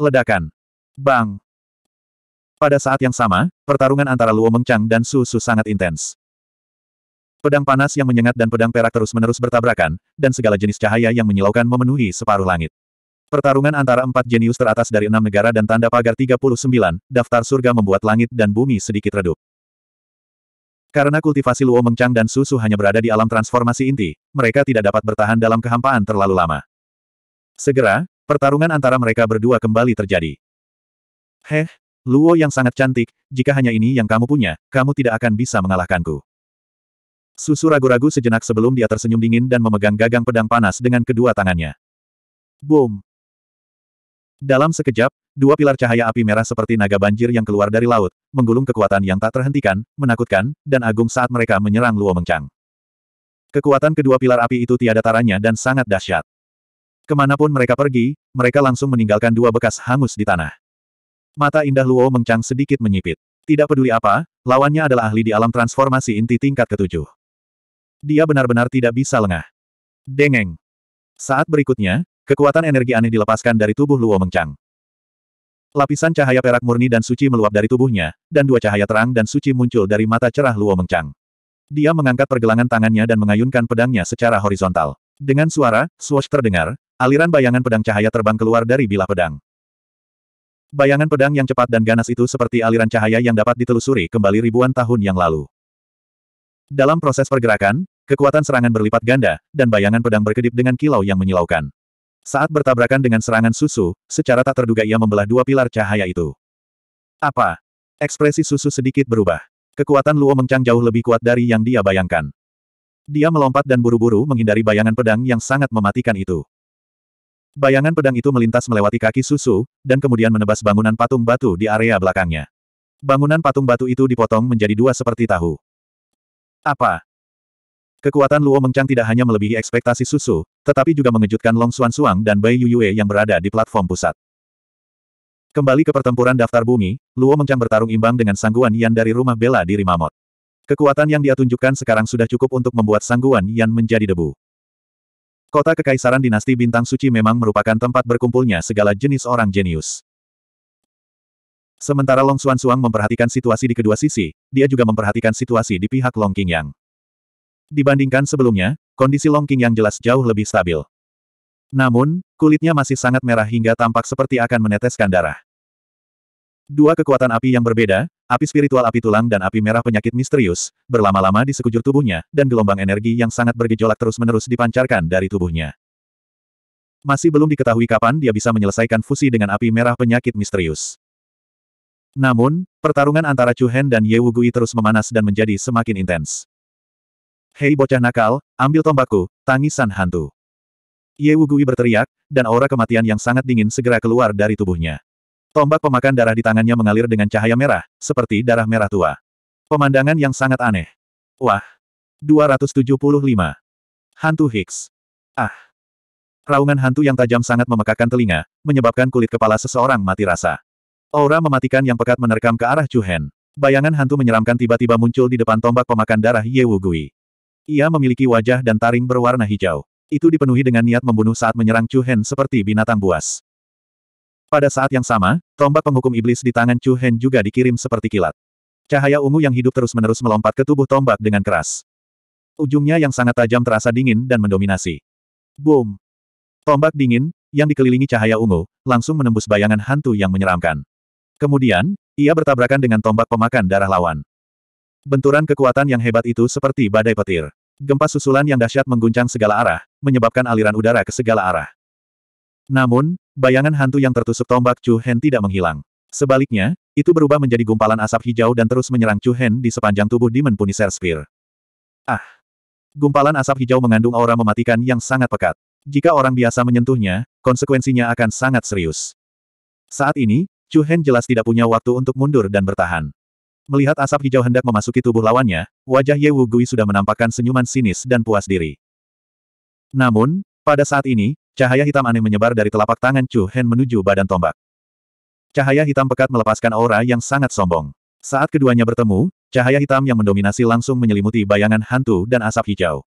[SPEAKER 1] Ledakan. Bang. Pada saat yang sama, pertarungan antara Luo Mengchang dan Su Su sangat intens. Pedang panas yang menyengat dan pedang perak terus-menerus bertabrakan, dan segala jenis cahaya yang menyilaukan memenuhi separuh langit. Pertarungan antara empat jenius teratas dari enam negara dan tanda pagar 39, daftar surga membuat langit dan bumi sedikit redup. Karena kultivasi Luo Mengchang dan Susu hanya berada di alam transformasi inti, mereka tidak dapat bertahan dalam kehampaan terlalu lama. Segera, pertarungan antara mereka berdua kembali terjadi. Heh, Luo yang sangat cantik, jika hanya ini yang kamu punya, kamu tidak akan bisa mengalahkanku. Susu ragu-ragu sejenak sebelum dia tersenyum dingin dan memegang gagang pedang panas dengan kedua tangannya. Boom! Dalam sekejap, dua pilar cahaya api merah seperti naga banjir yang keluar dari laut, menggulung kekuatan yang tak terhentikan, menakutkan, dan agung saat mereka menyerang Luo Mengchang. Kekuatan kedua pilar api itu tiada taranya dan sangat dahsyat. Kemanapun mereka pergi, mereka langsung meninggalkan dua bekas hangus di tanah. Mata indah Luo Mengchang sedikit menyipit. Tidak peduli apa, lawannya adalah ahli di alam transformasi inti tingkat ketujuh. Dia benar-benar tidak bisa lengah. Dengeng. Saat berikutnya, kekuatan energi aneh dilepaskan dari tubuh Luo Mengchang. Lapisan cahaya perak murni dan suci meluap dari tubuhnya, dan dua cahaya terang dan suci muncul dari mata cerah Luo Mengchang. Dia mengangkat pergelangan tangannya dan mengayunkan pedangnya secara horizontal. Dengan suara, swash terdengar, aliran bayangan pedang cahaya terbang keluar dari bilah pedang. Bayangan pedang yang cepat dan ganas itu seperti aliran cahaya yang dapat ditelusuri kembali ribuan tahun yang lalu. Dalam proses pergerakan, kekuatan serangan berlipat ganda, dan bayangan pedang berkedip dengan kilau yang menyilaukan. Saat bertabrakan dengan serangan susu, secara tak terduga ia membelah dua pilar cahaya itu. Apa? Ekspresi susu sedikit berubah. Kekuatan Luo Mengcang jauh lebih kuat dari yang dia bayangkan. Dia melompat dan buru-buru menghindari bayangan pedang yang sangat mematikan itu. Bayangan pedang itu melintas melewati kaki susu, dan kemudian menebas bangunan patung batu di area belakangnya. Bangunan patung batu itu dipotong menjadi dua seperti tahu. Apa? Kekuatan Luo Mengchang tidak hanya melebihi ekspektasi Susu, tetapi juga mengejutkan Long Xuan Suang dan Bai Yuyue yang berada di platform pusat. Kembali ke pertempuran daftar bumi, Luo Mengchang bertarung imbang dengan sangguan Yan dari rumah bela diri Mamot. Kekuatan yang dia tunjukkan sekarang sudah cukup untuk membuat sangguan Yan menjadi debu. Kota Kekaisaran Dinasti Bintang Suci memang merupakan tempat berkumpulnya segala jenis orang jenius. Sementara Long Xuan Suang memperhatikan situasi di kedua sisi, dia juga memperhatikan situasi di pihak Long King Yang. Dibandingkan sebelumnya, kondisi Long King Yang jelas jauh lebih stabil. Namun, kulitnya masih sangat merah hingga tampak seperti akan meneteskan darah. Dua kekuatan api yang berbeda, api spiritual api tulang dan api merah penyakit misterius, berlama-lama di sekujur tubuhnya, dan gelombang energi yang sangat bergejolak terus-menerus dipancarkan dari tubuhnya. Masih belum diketahui kapan dia bisa menyelesaikan fusi dengan api merah penyakit misterius. Namun, pertarungan antara Chu Hen dan Ye Wugui terus memanas dan menjadi semakin intens. Hei bocah nakal, ambil tombakku, tangisan hantu. Ye Wugui berteriak, dan aura kematian yang sangat dingin segera keluar dari tubuhnya. Tombak pemakan darah di tangannya mengalir dengan cahaya merah, seperti darah merah tua. Pemandangan yang sangat aneh. Wah! 275. Hantu Higgs. Ah! Raungan hantu yang tajam sangat memekakan telinga, menyebabkan kulit kepala seseorang mati rasa. Aura mematikan yang pekat menerkam ke arah Chu Hen. Bayangan hantu menyeramkan tiba-tiba muncul di depan tombak pemakan darah Ye Wu Gui. Ia memiliki wajah dan taring berwarna hijau. Itu dipenuhi dengan niat membunuh saat menyerang Chu Hen seperti binatang buas. Pada saat yang sama, tombak penghukum iblis di tangan Chu Hen juga dikirim seperti kilat. Cahaya ungu yang hidup terus-menerus melompat ke tubuh tombak dengan keras. Ujungnya yang sangat tajam terasa dingin dan mendominasi. Boom! Tombak dingin, yang dikelilingi cahaya ungu, langsung menembus bayangan hantu yang menyeramkan. Kemudian, ia bertabrakan dengan tombak pemakan darah lawan. Benturan kekuatan yang hebat itu seperti badai petir. Gempa susulan yang dahsyat mengguncang segala arah, menyebabkan aliran udara ke segala arah. Namun, bayangan hantu yang tertusuk tombak Chu Hen tidak menghilang. Sebaliknya, itu berubah menjadi gumpalan asap hijau dan terus menyerang Chu Hen di sepanjang tubuh Demon Punisher Spear. Ah! Gumpalan asap hijau mengandung aura mematikan yang sangat pekat. Jika orang biasa menyentuhnya, konsekuensinya akan sangat serius. Saat ini, Chu Hen jelas tidak punya waktu untuk mundur dan bertahan. Melihat asap hijau hendak memasuki tubuh lawannya, wajah Ye Wu Gui sudah menampakkan senyuman sinis dan puas diri. Namun, pada saat ini, cahaya hitam aneh menyebar dari telapak tangan Chu Hen menuju badan tombak. Cahaya hitam pekat melepaskan aura yang sangat sombong. Saat keduanya bertemu, cahaya hitam yang mendominasi langsung menyelimuti bayangan hantu dan asap hijau.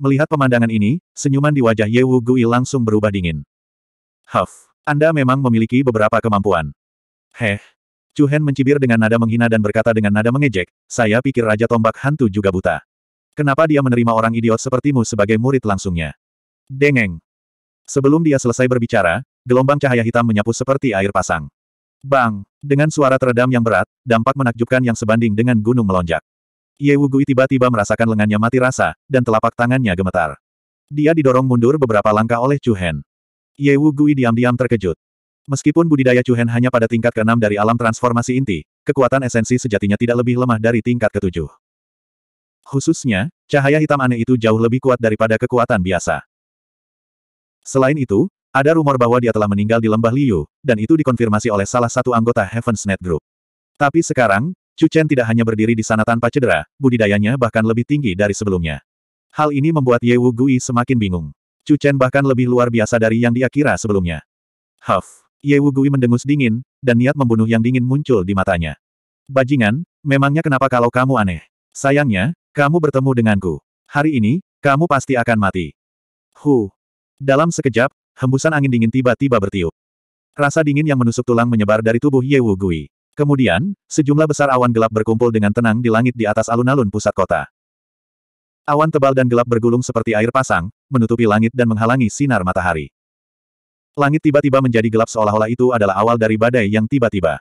[SPEAKER 1] Melihat pemandangan ini, senyuman di wajah Ye Wu Gui langsung berubah dingin. Huff. Anda memang memiliki beberapa kemampuan. Heh. Chu Hen mencibir dengan nada menghina dan berkata dengan nada mengejek, saya pikir Raja Tombak Hantu juga buta. Kenapa dia menerima orang idiot sepertimu sebagai murid langsungnya? Dengeng. Sebelum dia selesai berbicara, gelombang cahaya hitam menyapu seperti air pasang. Bang! Dengan suara teredam yang berat, dampak menakjubkan yang sebanding dengan gunung melonjak. Ye Wugui tiba-tiba merasakan lengannya mati rasa, dan telapak tangannya gemetar. Dia didorong mundur beberapa langkah oleh Chu Hen. Ye Wu Gui diam-diam terkejut. Meskipun budidaya Chu Cuhen hanya pada tingkat ke-6 dari alam transformasi inti, kekuatan esensi sejatinya tidak lebih lemah dari tingkat ke-7. Khususnya, cahaya hitam aneh itu jauh lebih kuat daripada kekuatan biasa. Selain itu, ada rumor bahwa dia telah meninggal di lembah Liu, dan itu dikonfirmasi oleh salah satu anggota Heaven's Net Group. Tapi sekarang, Chu Chen tidak hanya berdiri di sana tanpa cedera, budidayanya bahkan lebih tinggi dari sebelumnya. Hal ini membuat Ye Wu Gui semakin bingung. Chu Chen bahkan lebih luar biasa dari yang dia kira sebelumnya. Huff. Ye Gui mendengus dingin, dan niat membunuh yang dingin muncul di matanya. Bajingan, memangnya kenapa kalau kamu aneh? Sayangnya, kamu bertemu denganku. Hari ini, kamu pasti akan mati. Hu. Dalam sekejap, hembusan angin dingin tiba-tiba bertiup. Rasa dingin yang menusuk tulang menyebar dari tubuh Ye Gui. Kemudian, sejumlah besar awan gelap berkumpul dengan tenang di langit di atas alun-alun pusat kota. Awan tebal dan gelap bergulung seperti air pasang, menutupi langit dan menghalangi sinar matahari. Langit tiba-tiba menjadi gelap seolah-olah itu adalah awal dari badai yang tiba-tiba.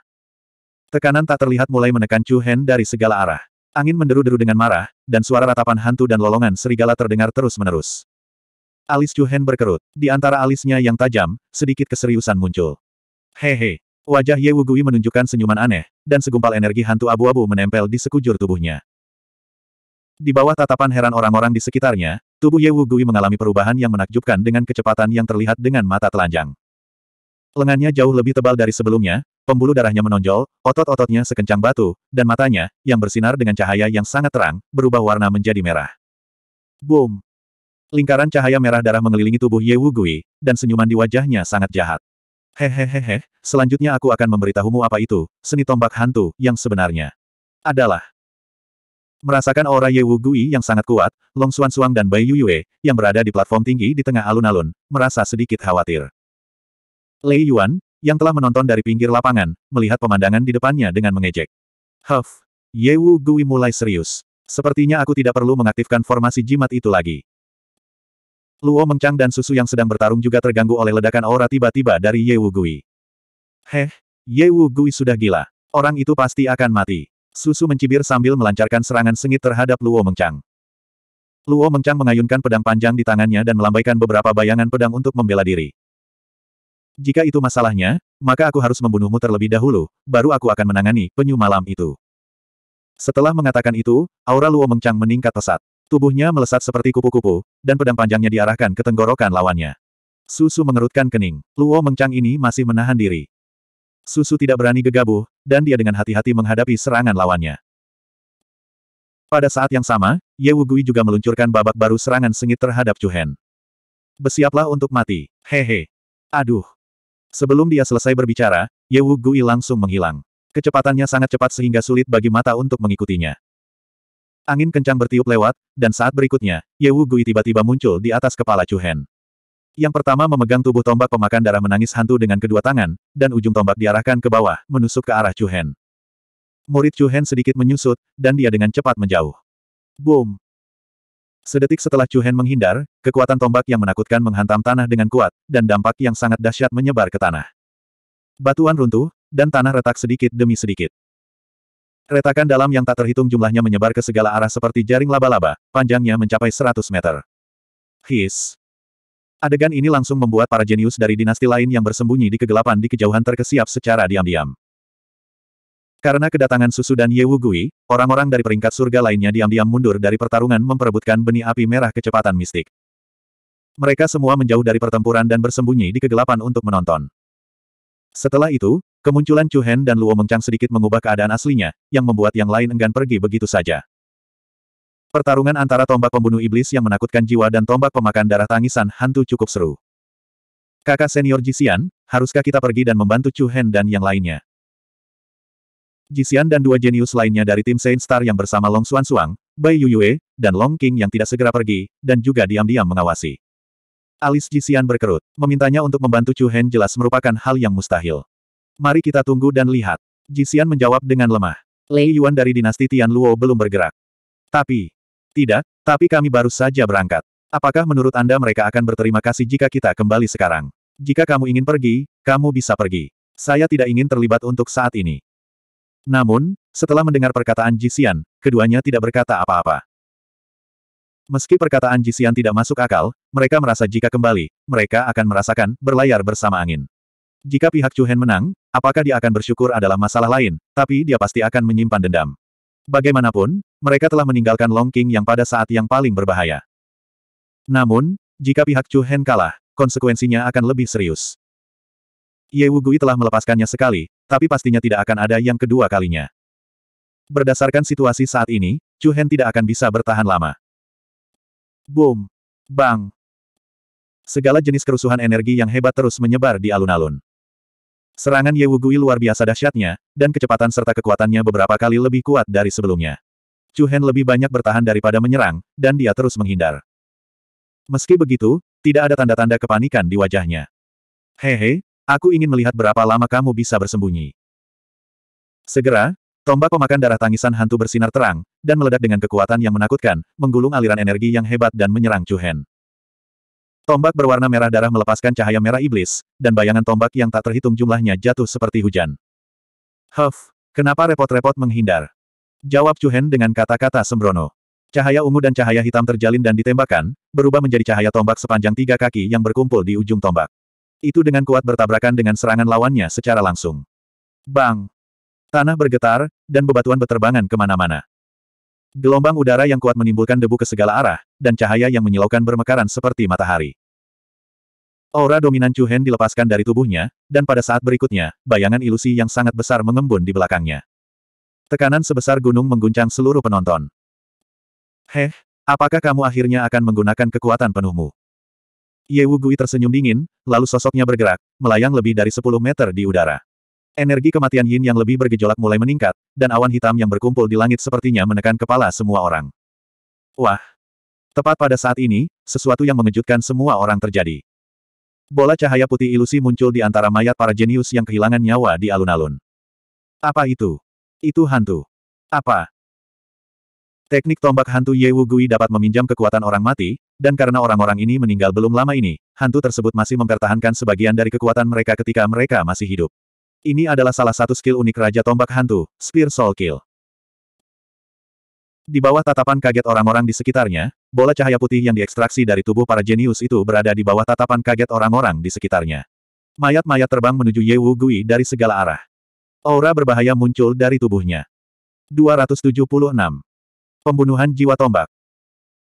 [SPEAKER 1] Tekanan tak terlihat mulai menekan Chu Hen dari segala arah. Angin menderu-deru dengan marah, dan suara ratapan hantu dan lolongan serigala terdengar terus-menerus. Alis Chu Hen berkerut. Di antara alisnya yang tajam, sedikit keseriusan muncul. Hehe. Wajah Ye Wugui menunjukkan senyuman aneh, dan segumpal energi hantu abu-abu menempel di sekujur tubuhnya. Di bawah tatapan heran orang-orang di sekitarnya, tubuh Ye Wu mengalami perubahan yang menakjubkan dengan kecepatan yang terlihat dengan mata telanjang. Lengannya jauh lebih tebal dari sebelumnya, pembuluh darahnya menonjol, otot-ototnya sekencang batu, dan matanya, yang bersinar dengan cahaya yang sangat terang, berubah warna menjadi merah. Boom! Lingkaran cahaya merah darah mengelilingi tubuh Ye Wu dan senyuman di wajahnya sangat jahat. Hehehehe, selanjutnya aku akan memberitahumu apa itu, seni tombak hantu, yang sebenarnya. Adalah. Merasakan aura Ye Wu Gui yang sangat kuat, Long Xuan Suang dan Bai Yu Yue yang berada di platform tinggi di tengah alun-alun, merasa sedikit khawatir. Lei Yuan, yang telah menonton dari pinggir lapangan, melihat pemandangan di depannya dengan mengejek. Huff! Ye Wu Gui mulai serius. Sepertinya aku tidak perlu mengaktifkan formasi jimat itu lagi. Luo Mengchang dan Susu yang sedang bertarung juga terganggu oleh ledakan aura tiba-tiba dari Ye Wu Gui. Heh, Ye Wu Gui sudah gila. Orang itu pasti akan mati. Susu mencibir sambil melancarkan serangan sengit terhadap Luo Mengchang. Luo Mengchang mengayunkan pedang panjang di tangannya dan melambaikan beberapa bayangan pedang untuk membela diri. Jika itu masalahnya, maka aku harus membunuhmu terlebih dahulu, baru aku akan menangani penyu malam itu. Setelah mengatakan itu, aura Luo Mengchang meningkat pesat. Tubuhnya melesat seperti kupu-kupu, dan pedang panjangnya diarahkan ke tenggorokan lawannya. Susu mengerutkan kening. Luo Mengchang ini masih menahan diri. Susu tidak berani gegabah, dan dia dengan hati-hati menghadapi serangan lawannya. Pada saat yang sama, Ye Wugui juga meluncurkan babak baru serangan sengit terhadap Chu Hen. Bersiaplah untuk mati, hehe. Aduh. Sebelum dia selesai berbicara, Ye Wugui langsung menghilang. Kecepatannya sangat cepat sehingga sulit bagi mata untuk mengikutinya. Angin kencang bertiup lewat, dan saat berikutnya, Ye Wugui tiba-tiba muncul di atas kepala Chu Hen. Yang pertama memegang tubuh tombak pemakan darah menangis hantu dengan kedua tangan, dan ujung tombak diarahkan ke bawah, menusuk ke arah Chu Hen. Murid Chu Hen sedikit menyusut, dan dia dengan cepat menjauh. Boom! Sedetik setelah Chu Hen menghindar, kekuatan tombak yang menakutkan menghantam tanah dengan kuat, dan dampak yang sangat dahsyat menyebar ke tanah. Batuan runtuh, dan tanah retak sedikit demi sedikit. Retakan dalam yang tak terhitung jumlahnya menyebar ke segala arah seperti jaring laba-laba, panjangnya mencapai 100 meter. His! Adegan ini langsung membuat para jenius dari dinasti lain yang bersembunyi di kegelapan di kejauhan terkesiap secara diam-diam. Karena kedatangan Susu dan Ye Wugui, orang-orang dari peringkat surga lainnya diam-diam mundur dari pertarungan memperebutkan benih api merah kecepatan mistik. Mereka semua menjauh dari pertempuran dan bersembunyi di kegelapan untuk menonton. Setelah itu, kemunculan Chu Hen dan Luo Mengchang sedikit mengubah keadaan aslinya, yang membuat yang lain enggan pergi begitu saja. Pertarungan antara tombak pembunuh iblis yang menakutkan jiwa dan tombak pemakan darah tangisan hantu cukup seru. Kakak senior Jisian, haruskah kita pergi dan membantu Chu Hen dan yang lainnya? Jisian dan dua jenius lainnya dari tim Saint Star yang bersama Long Xuan Suang, Bai Yu Yue, dan Long King yang tidak segera pergi, dan juga diam-diam mengawasi. Alis Jisian berkerut, memintanya untuk membantu Chu Hen jelas merupakan hal yang mustahil. Mari kita tunggu dan lihat. Jisian menjawab dengan lemah. Lei Yuan dari dinasti Tian Luo belum bergerak. Tapi, tidak, tapi kami baru saja berangkat. Apakah menurut Anda mereka akan berterima kasih jika kita kembali sekarang? Jika kamu ingin pergi, kamu bisa pergi. Saya tidak ingin terlibat untuk saat ini. Namun, setelah mendengar perkataan Jisian, keduanya tidak berkata apa-apa. Meski perkataan Jisian tidak masuk akal, mereka merasa jika kembali, mereka akan merasakan berlayar bersama angin. Jika pihak Chuhen menang, apakah dia akan bersyukur adalah masalah lain, tapi dia pasti akan menyimpan dendam. Bagaimanapun, mereka telah meninggalkan Long King yang pada saat yang paling berbahaya. Namun, jika pihak Chu Hen kalah, konsekuensinya akan lebih serius. Ye Wugui telah melepaskannya sekali, tapi pastinya tidak akan ada yang kedua kalinya. Berdasarkan situasi saat ini, Chu Hen tidak akan bisa bertahan lama. Boom! Bang! Segala jenis kerusuhan energi yang hebat terus menyebar di alun-alun. Serangan Ye Wugui luar biasa dahsyatnya, dan kecepatan serta kekuatannya beberapa kali lebih kuat dari sebelumnya. Chu Hen lebih banyak bertahan daripada menyerang, dan dia terus menghindar. Meski begitu, tidak ada tanda-tanda kepanikan di wajahnya. Hehe, aku ingin melihat berapa lama kamu bisa bersembunyi. Segera, tombak pemakan darah tangisan hantu bersinar terang, dan meledak dengan kekuatan yang menakutkan, menggulung aliran energi yang hebat dan menyerang Chu Hen. Tombak berwarna merah darah melepaskan cahaya merah iblis, dan bayangan tombak yang tak terhitung jumlahnya jatuh seperti hujan. Huff, kenapa repot-repot menghindar? Jawab Chuhen dengan kata-kata sembrono. Cahaya ungu dan cahaya hitam terjalin dan ditembakkan, berubah menjadi cahaya tombak sepanjang tiga kaki yang berkumpul di ujung tombak. Itu dengan kuat bertabrakan dengan serangan lawannya secara langsung. Bang! Tanah bergetar, dan bebatuan beterbangan kemana-mana. Gelombang udara yang kuat menimbulkan debu ke segala arah, dan cahaya yang menyilaukan bermekaran seperti matahari. Aura dominan Chu Hen dilepaskan dari tubuhnya, dan pada saat berikutnya, bayangan ilusi yang sangat besar mengembun di belakangnya. Tekanan sebesar gunung mengguncang seluruh penonton. Heh, apakah kamu akhirnya akan menggunakan kekuatan penuhmu? Ye Wu Gui tersenyum dingin, lalu sosoknya bergerak, melayang lebih dari 10 meter di udara. Energi kematian Yin yang lebih bergejolak mulai meningkat, dan awan hitam yang berkumpul di langit sepertinya menekan kepala semua orang. Wah! Tepat pada saat ini, sesuatu yang mengejutkan semua orang terjadi. Bola cahaya putih ilusi muncul di antara mayat para jenius yang kehilangan nyawa di alun-alun. Apa itu? Itu hantu. Apa? Teknik tombak hantu Ye Wu Gui dapat meminjam kekuatan orang mati, dan karena orang-orang ini meninggal belum lama ini, hantu tersebut masih mempertahankan sebagian dari kekuatan mereka ketika mereka masih hidup. Ini adalah salah satu skill unik Raja Tombak Hantu, Spear Soul Kill. Di bawah tatapan kaget orang-orang di sekitarnya, bola cahaya putih yang diekstraksi dari tubuh para jenius itu berada di bawah tatapan kaget orang-orang di sekitarnya. Mayat-mayat terbang menuju Ye Wu Gui dari segala arah. Aura berbahaya muncul dari tubuhnya. 276. Pembunuhan Jiwa Tombak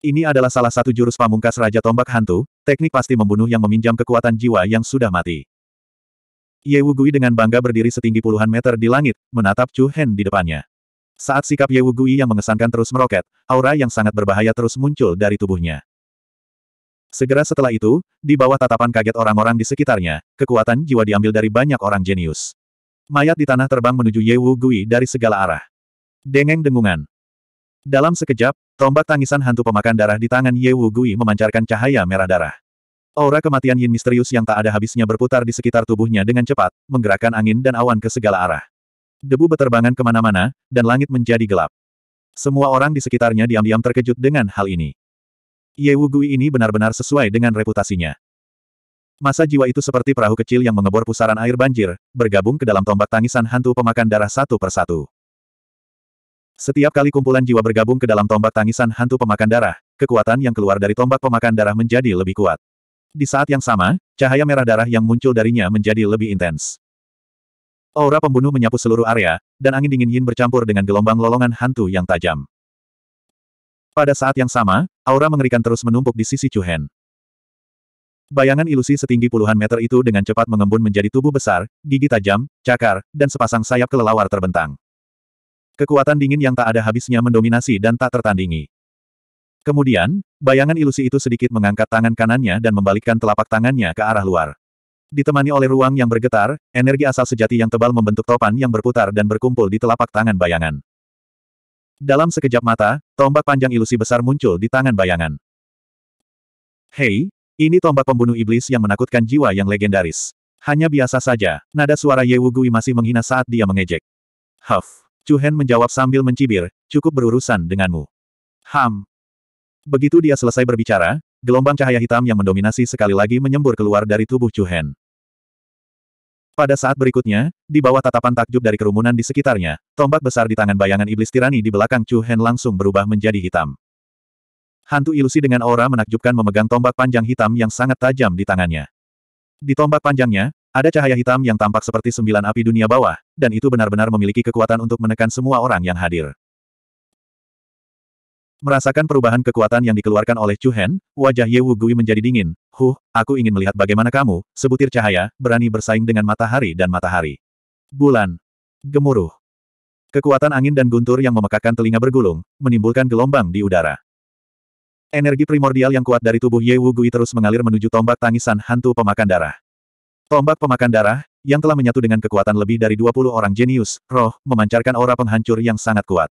[SPEAKER 1] Ini adalah salah satu jurus pamungkas Raja Tombak Hantu, teknik pasti membunuh yang meminjam kekuatan jiwa yang sudah mati. Ye Gui dengan bangga berdiri setinggi puluhan meter di langit, menatap Chu Hen di depannya. Saat sikap Ye Gui yang mengesankan terus meroket, aura yang sangat berbahaya terus muncul dari tubuhnya. Segera setelah itu, di bawah tatapan kaget orang-orang di sekitarnya, kekuatan jiwa diambil dari banyak orang jenius. Mayat di tanah terbang menuju Ye Gui dari segala arah. Dengeng dengungan. Dalam sekejap, tombak tangisan hantu pemakan darah di tangan Ye Gui memancarkan cahaya merah darah. Aura kematian Yin misterius yang tak ada habisnya berputar di sekitar tubuhnya dengan cepat, menggerakkan angin dan awan ke segala arah. Debu beterbangan kemana-mana, dan langit menjadi gelap. Semua orang di sekitarnya diam-diam terkejut dengan hal ini. Ye Wugui ini benar-benar sesuai dengan reputasinya. Masa jiwa itu seperti perahu kecil yang mengebor pusaran air banjir, bergabung ke dalam tombak tangisan hantu pemakan darah satu persatu. Setiap kali kumpulan jiwa bergabung ke dalam tombak tangisan hantu pemakan darah, kekuatan yang keluar dari tombak pemakan darah menjadi lebih kuat. Di saat yang sama, cahaya merah darah yang muncul darinya menjadi lebih intens. Aura pembunuh menyapu seluruh area, dan angin dingin yin bercampur dengan gelombang lolongan hantu yang tajam. Pada saat yang sama, aura mengerikan terus menumpuk di sisi Chu Bayangan ilusi setinggi puluhan meter itu dengan cepat mengembun menjadi tubuh besar, gigi tajam, cakar, dan sepasang sayap kelelawar terbentang. Kekuatan dingin yang tak ada habisnya mendominasi dan tak tertandingi. Kemudian, bayangan ilusi itu sedikit mengangkat tangan kanannya dan membalikkan telapak tangannya ke arah luar. Ditemani oleh ruang yang bergetar, energi asal sejati yang tebal membentuk topan yang berputar dan berkumpul di telapak tangan bayangan. Dalam sekejap mata, tombak panjang ilusi besar muncul di tangan bayangan. Hei, ini tombak pembunuh iblis yang menakutkan jiwa yang legendaris. Hanya biasa saja, nada suara Ye Wugui masih menghina saat dia mengejek. Huff, Chu Hen menjawab sambil mencibir, cukup berurusan denganmu. Ham, Begitu dia selesai berbicara, gelombang cahaya hitam yang mendominasi sekali lagi menyembur keluar dari tubuh Chu Hen. Pada saat berikutnya, di bawah tatapan takjub dari kerumunan di sekitarnya, tombak besar di tangan bayangan iblis tirani di belakang Chu Hen langsung berubah menjadi hitam. Hantu ilusi dengan aura menakjubkan memegang tombak panjang hitam yang sangat tajam di tangannya. Di tombak panjangnya, ada cahaya hitam yang tampak seperti sembilan api dunia bawah, dan itu benar-benar memiliki kekuatan untuk menekan semua orang yang hadir. Merasakan perubahan kekuatan yang dikeluarkan oleh Chu Hen, wajah Ye Wu Gui menjadi dingin. Huh, aku ingin melihat bagaimana kamu, sebutir cahaya, berani bersaing dengan matahari dan matahari. Bulan. Gemuruh. Kekuatan angin dan guntur yang memekakkan telinga bergulung, menimbulkan gelombang di udara. Energi primordial yang kuat dari tubuh Ye Wu Gui terus mengalir menuju tombak tangisan hantu pemakan darah. Tombak pemakan darah, yang telah menyatu dengan kekuatan lebih dari 20 orang jenius, roh, memancarkan aura penghancur yang sangat kuat.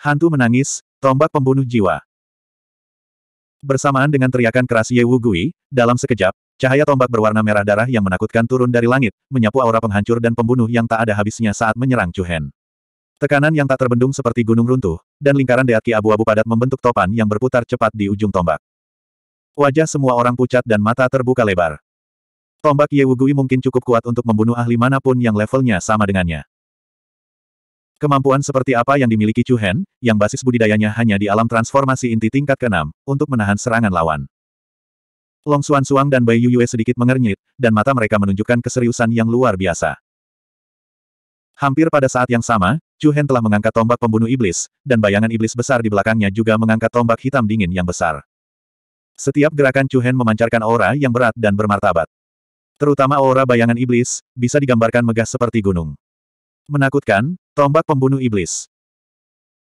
[SPEAKER 1] Hantu menangis, Tombak pembunuh jiwa. Bersamaan dengan teriakan keras Ye Wu Gui, dalam sekejap, cahaya tombak berwarna merah darah yang menakutkan turun dari langit, menyapu aura penghancur dan pembunuh yang tak ada habisnya saat menyerang Chuhen. Tekanan yang tak terbendung seperti gunung runtuh, dan lingkaran deatki abu-abu padat membentuk topan yang berputar cepat di ujung tombak. Wajah semua orang pucat dan mata terbuka lebar. Tombak Ye Gui mungkin cukup kuat untuk membunuh ahli manapun yang levelnya sama dengannya. Kemampuan seperti apa yang dimiliki Chu Hen, yang basis budidayanya hanya di alam transformasi inti tingkat ke-6, untuk menahan serangan lawan. Long Suan Suang dan Bai Yuyue sedikit mengernyit, dan mata mereka menunjukkan keseriusan yang luar biasa. Hampir pada saat yang sama, Chu Hen telah mengangkat tombak pembunuh iblis, dan bayangan iblis besar di belakangnya juga mengangkat tombak hitam dingin yang besar. Setiap gerakan Chu Hen memancarkan aura yang berat dan bermartabat. Terutama aura bayangan iblis, bisa digambarkan megah seperti gunung. Menakutkan, Tombak pembunuh iblis.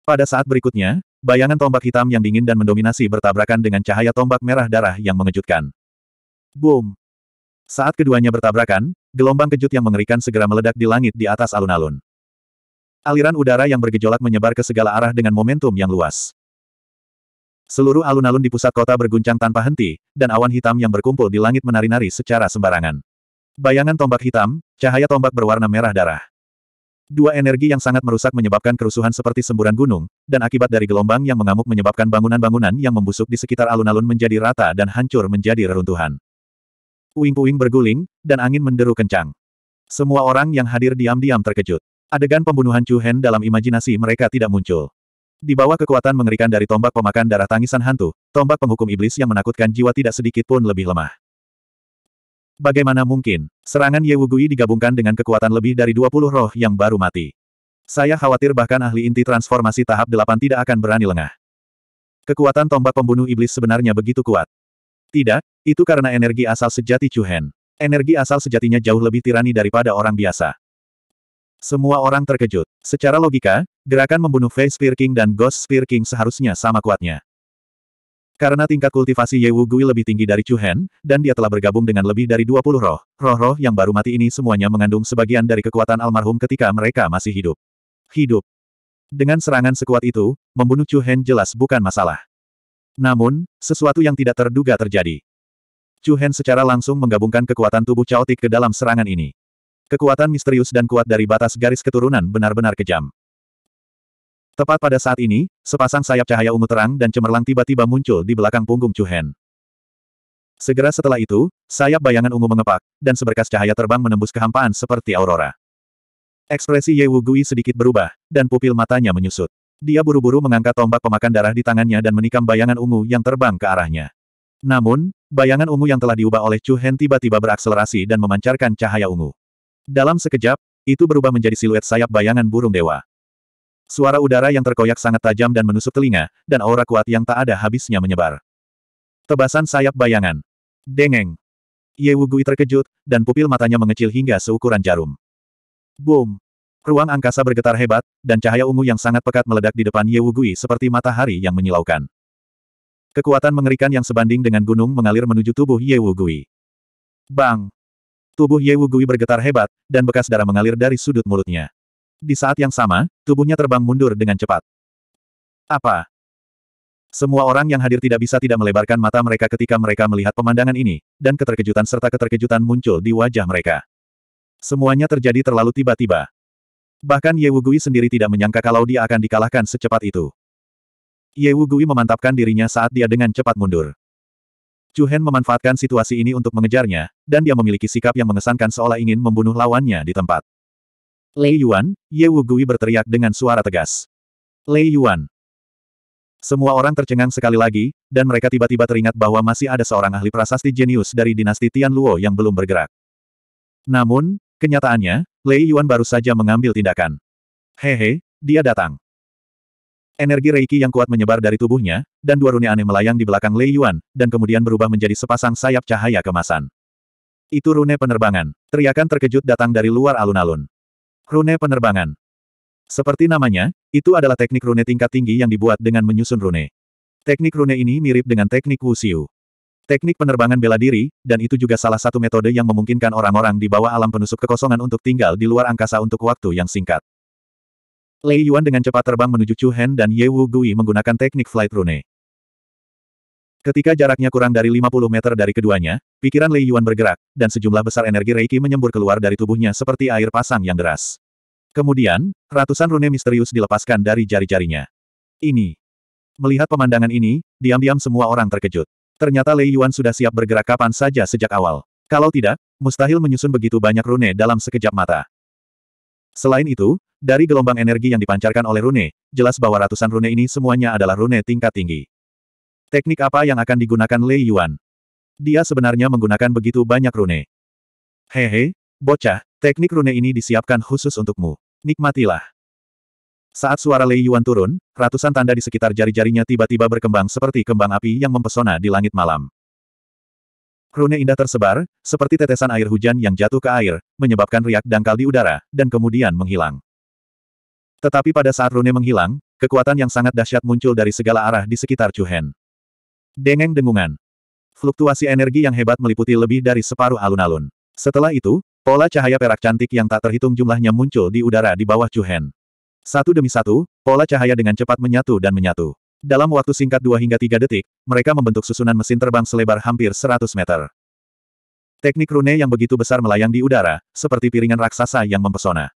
[SPEAKER 1] Pada saat berikutnya, bayangan tombak hitam yang dingin dan mendominasi bertabrakan dengan cahaya tombak merah darah yang mengejutkan. Boom! Saat keduanya bertabrakan, gelombang kejut yang mengerikan segera meledak di langit di atas alun-alun. Aliran udara yang bergejolak menyebar ke segala arah dengan momentum yang luas. Seluruh alun-alun di pusat kota berguncang tanpa henti, dan awan hitam yang berkumpul di langit menari-nari secara sembarangan. Bayangan tombak hitam, cahaya tombak berwarna merah darah. Dua energi yang sangat merusak menyebabkan kerusuhan seperti semburan gunung, dan akibat dari gelombang yang mengamuk menyebabkan bangunan-bangunan yang membusuk di sekitar alun-alun menjadi rata dan hancur menjadi reruntuhan. Puing-puing berguling, dan angin menderu kencang. Semua orang yang hadir diam-diam terkejut. Adegan pembunuhan Chu Hen dalam imajinasi mereka tidak muncul. Di bawah kekuatan mengerikan dari tombak pemakan darah tangisan hantu, tombak penghukum iblis yang menakutkan jiwa tidak sedikit pun lebih lemah. Bagaimana mungkin, serangan Ye Wugui digabungkan dengan kekuatan lebih dari 20 roh yang baru mati. Saya khawatir bahkan ahli inti transformasi tahap 8 tidak akan berani lengah. Kekuatan tombak pembunuh iblis sebenarnya begitu kuat. Tidak, itu karena energi asal sejati Chuhen. Energi asal sejatinya jauh lebih tirani daripada orang biasa. Semua orang terkejut. Secara logika, gerakan membunuh Face Spear King dan Ghost Spear King seharusnya sama kuatnya. Karena tingkat kultivasi Ye Wu Gui lebih tinggi dari Chu Hen, dan dia telah bergabung dengan lebih dari 20 roh, roh-roh yang baru mati ini semuanya mengandung sebagian dari kekuatan almarhum ketika mereka masih hidup. Hidup. Dengan serangan sekuat itu, membunuh Chu Hen jelas bukan masalah. Namun, sesuatu yang tidak terduga terjadi. Chu Hen secara langsung menggabungkan kekuatan tubuh caotik ke dalam serangan ini. Kekuatan misterius dan kuat dari batas garis keturunan benar-benar kejam. Tepat pada saat ini, sepasang sayap cahaya ungu terang dan cemerlang tiba-tiba muncul di belakang punggung Chu Hen. Segera setelah itu, sayap bayangan ungu mengepak, dan seberkas cahaya terbang menembus kehampaan seperti aurora. Ekspresi Ye Wu Gui sedikit berubah, dan pupil matanya menyusut. Dia buru-buru mengangkat tombak pemakan darah di tangannya dan menikam bayangan ungu yang terbang ke arahnya. Namun, bayangan ungu yang telah diubah oleh Chu Hen tiba-tiba berakselerasi dan memancarkan cahaya ungu. Dalam sekejap, itu berubah menjadi siluet sayap bayangan burung dewa. Suara udara yang terkoyak sangat tajam dan menusuk telinga, dan aura kuat yang tak ada habisnya menyebar. Tebasan sayap bayangan. Dengeng. Ye Wugui terkejut, dan pupil matanya mengecil hingga seukuran jarum. Boom. Ruang angkasa bergetar hebat, dan cahaya ungu yang sangat pekat meledak di depan Ye Wugui seperti matahari yang menyilaukan. Kekuatan mengerikan yang sebanding dengan gunung mengalir menuju tubuh Ye Wugui. Bang! Tubuh Ye Wugui bergetar hebat, dan bekas darah mengalir dari sudut mulutnya. Di saat yang sama, tubuhnya terbang mundur dengan cepat. Apa? Semua orang yang hadir tidak bisa tidak melebarkan mata mereka ketika mereka melihat pemandangan ini, dan keterkejutan serta keterkejutan muncul di wajah mereka. Semuanya terjadi terlalu tiba-tiba. Bahkan Ye Wugui sendiri tidak menyangka kalau dia akan dikalahkan secepat itu. Ye Wugui memantapkan dirinya saat dia dengan cepat mundur. Chu Hen memanfaatkan situasi ini untuk mengejarnya, dan dia memiliki sikap yang mengesankan seolah ingin membunuh lawannya di tempat. Lei Yuan, Ye Wugui berteriak dengan suara tegas. Lei Yuan. Semua orang tercengang sekali lagi, dan mereka tiba-tiba teringat bahwa masih ada seorang ahli prasasti jenius dari dinasti Tianluo yang belum bergerak. Namun, kenyataannya, Lei Yuan baru saja mengambil tindakan. Hehe, dia datang. Energi Reiki yang kuat menyebar dari tubuhnya, dan dua rune aneh melayang di belakang Lei Yuan, dan kemudian berubah menjadi sepasang sayap cahaya kemasan. Itu rune penerbangan. Teriakan terkejut datang dari luar alun-alun. Rune penerbangan. Seperti namanya, itu adalah teknik rune tingkat tinggi yang dibuat dengan menyusun rune. Teknik rune ini mirip dengan teknik Wuxiu. Teknik penerbangan bela diri, dan itu juga salah satu metode yang memungkinkan orang-orang di bawah alam penusuk kekosongan untuk tinggal di luar angkasa untuk waktu yang singkat. Lei Yuan dengan cepat terbang menuju Chu Hen dan Ye Wu Gui menggunakan teknik flight rune. Ketika jaraknya kurang dari 50 meter dari keduanya, pikiran Lei Yuan bergerak, dan sejumlah besar energi Reiki menyembur keluar dari tubuhnya seperti air pasang yang deras. Kemudian, ratusan rune misterius dilepaskan dari jari-jarinya. Ini. Melihat pemandangan ini, diam-diam semua orang terkejut. Ternyata Lei Yuan sudah siap bergerak kapan saja sejak awal. Kalau tidak, mustahil menyusun begitu banyak rune dalam sekejap mata. Selain itu, dari gelombang energi yang dipancarkan oleh rune, jelas bahwa ratusan rune ini semuanya adalah rune tingkat tinggi. Teknik apa yang akan digunakan Lei Yuan? Dia sebenarnya menggunakan begitu banyak rune. Hehe, bocah, teknik rune ini disiapkan khusus untukmu. Nikmatilah. Saat suara Lei Yuan turun, ratusan tanda di sekitar jari-jarinya tiba-tiba berkembang seperti kembang api yang mempesona di langit malam. Rune indah tersebar, seperti tetesan air hujan yang jatuh ke air, menyebabkan riak dangkal di udara, dan kemudian menghilang. Tetapi pada saat Rune menghilang, kekuatan yang sangat dahsyat muncul dari segala arah di sekitar Chu Hen. Dengeng dengungan. Fluktuasi energi yang hebat meliputi lebih dari separuh alun-alun. Setelah itu, pola cahaya perak cantik yang tak terhitung jumlahnya muncul di udara di bawah Chuhen. Satu demi satu, pola cahaya dengan cepat menyatu dan menyatu. Dalam waktu singkat 2 hingga tiga detik, mereka membentuk susunan mesin terbang selebar hampir 100 meter. Teknik rune yang begitu besar melayang di udara, seperti piringan raksasa yang mempesona.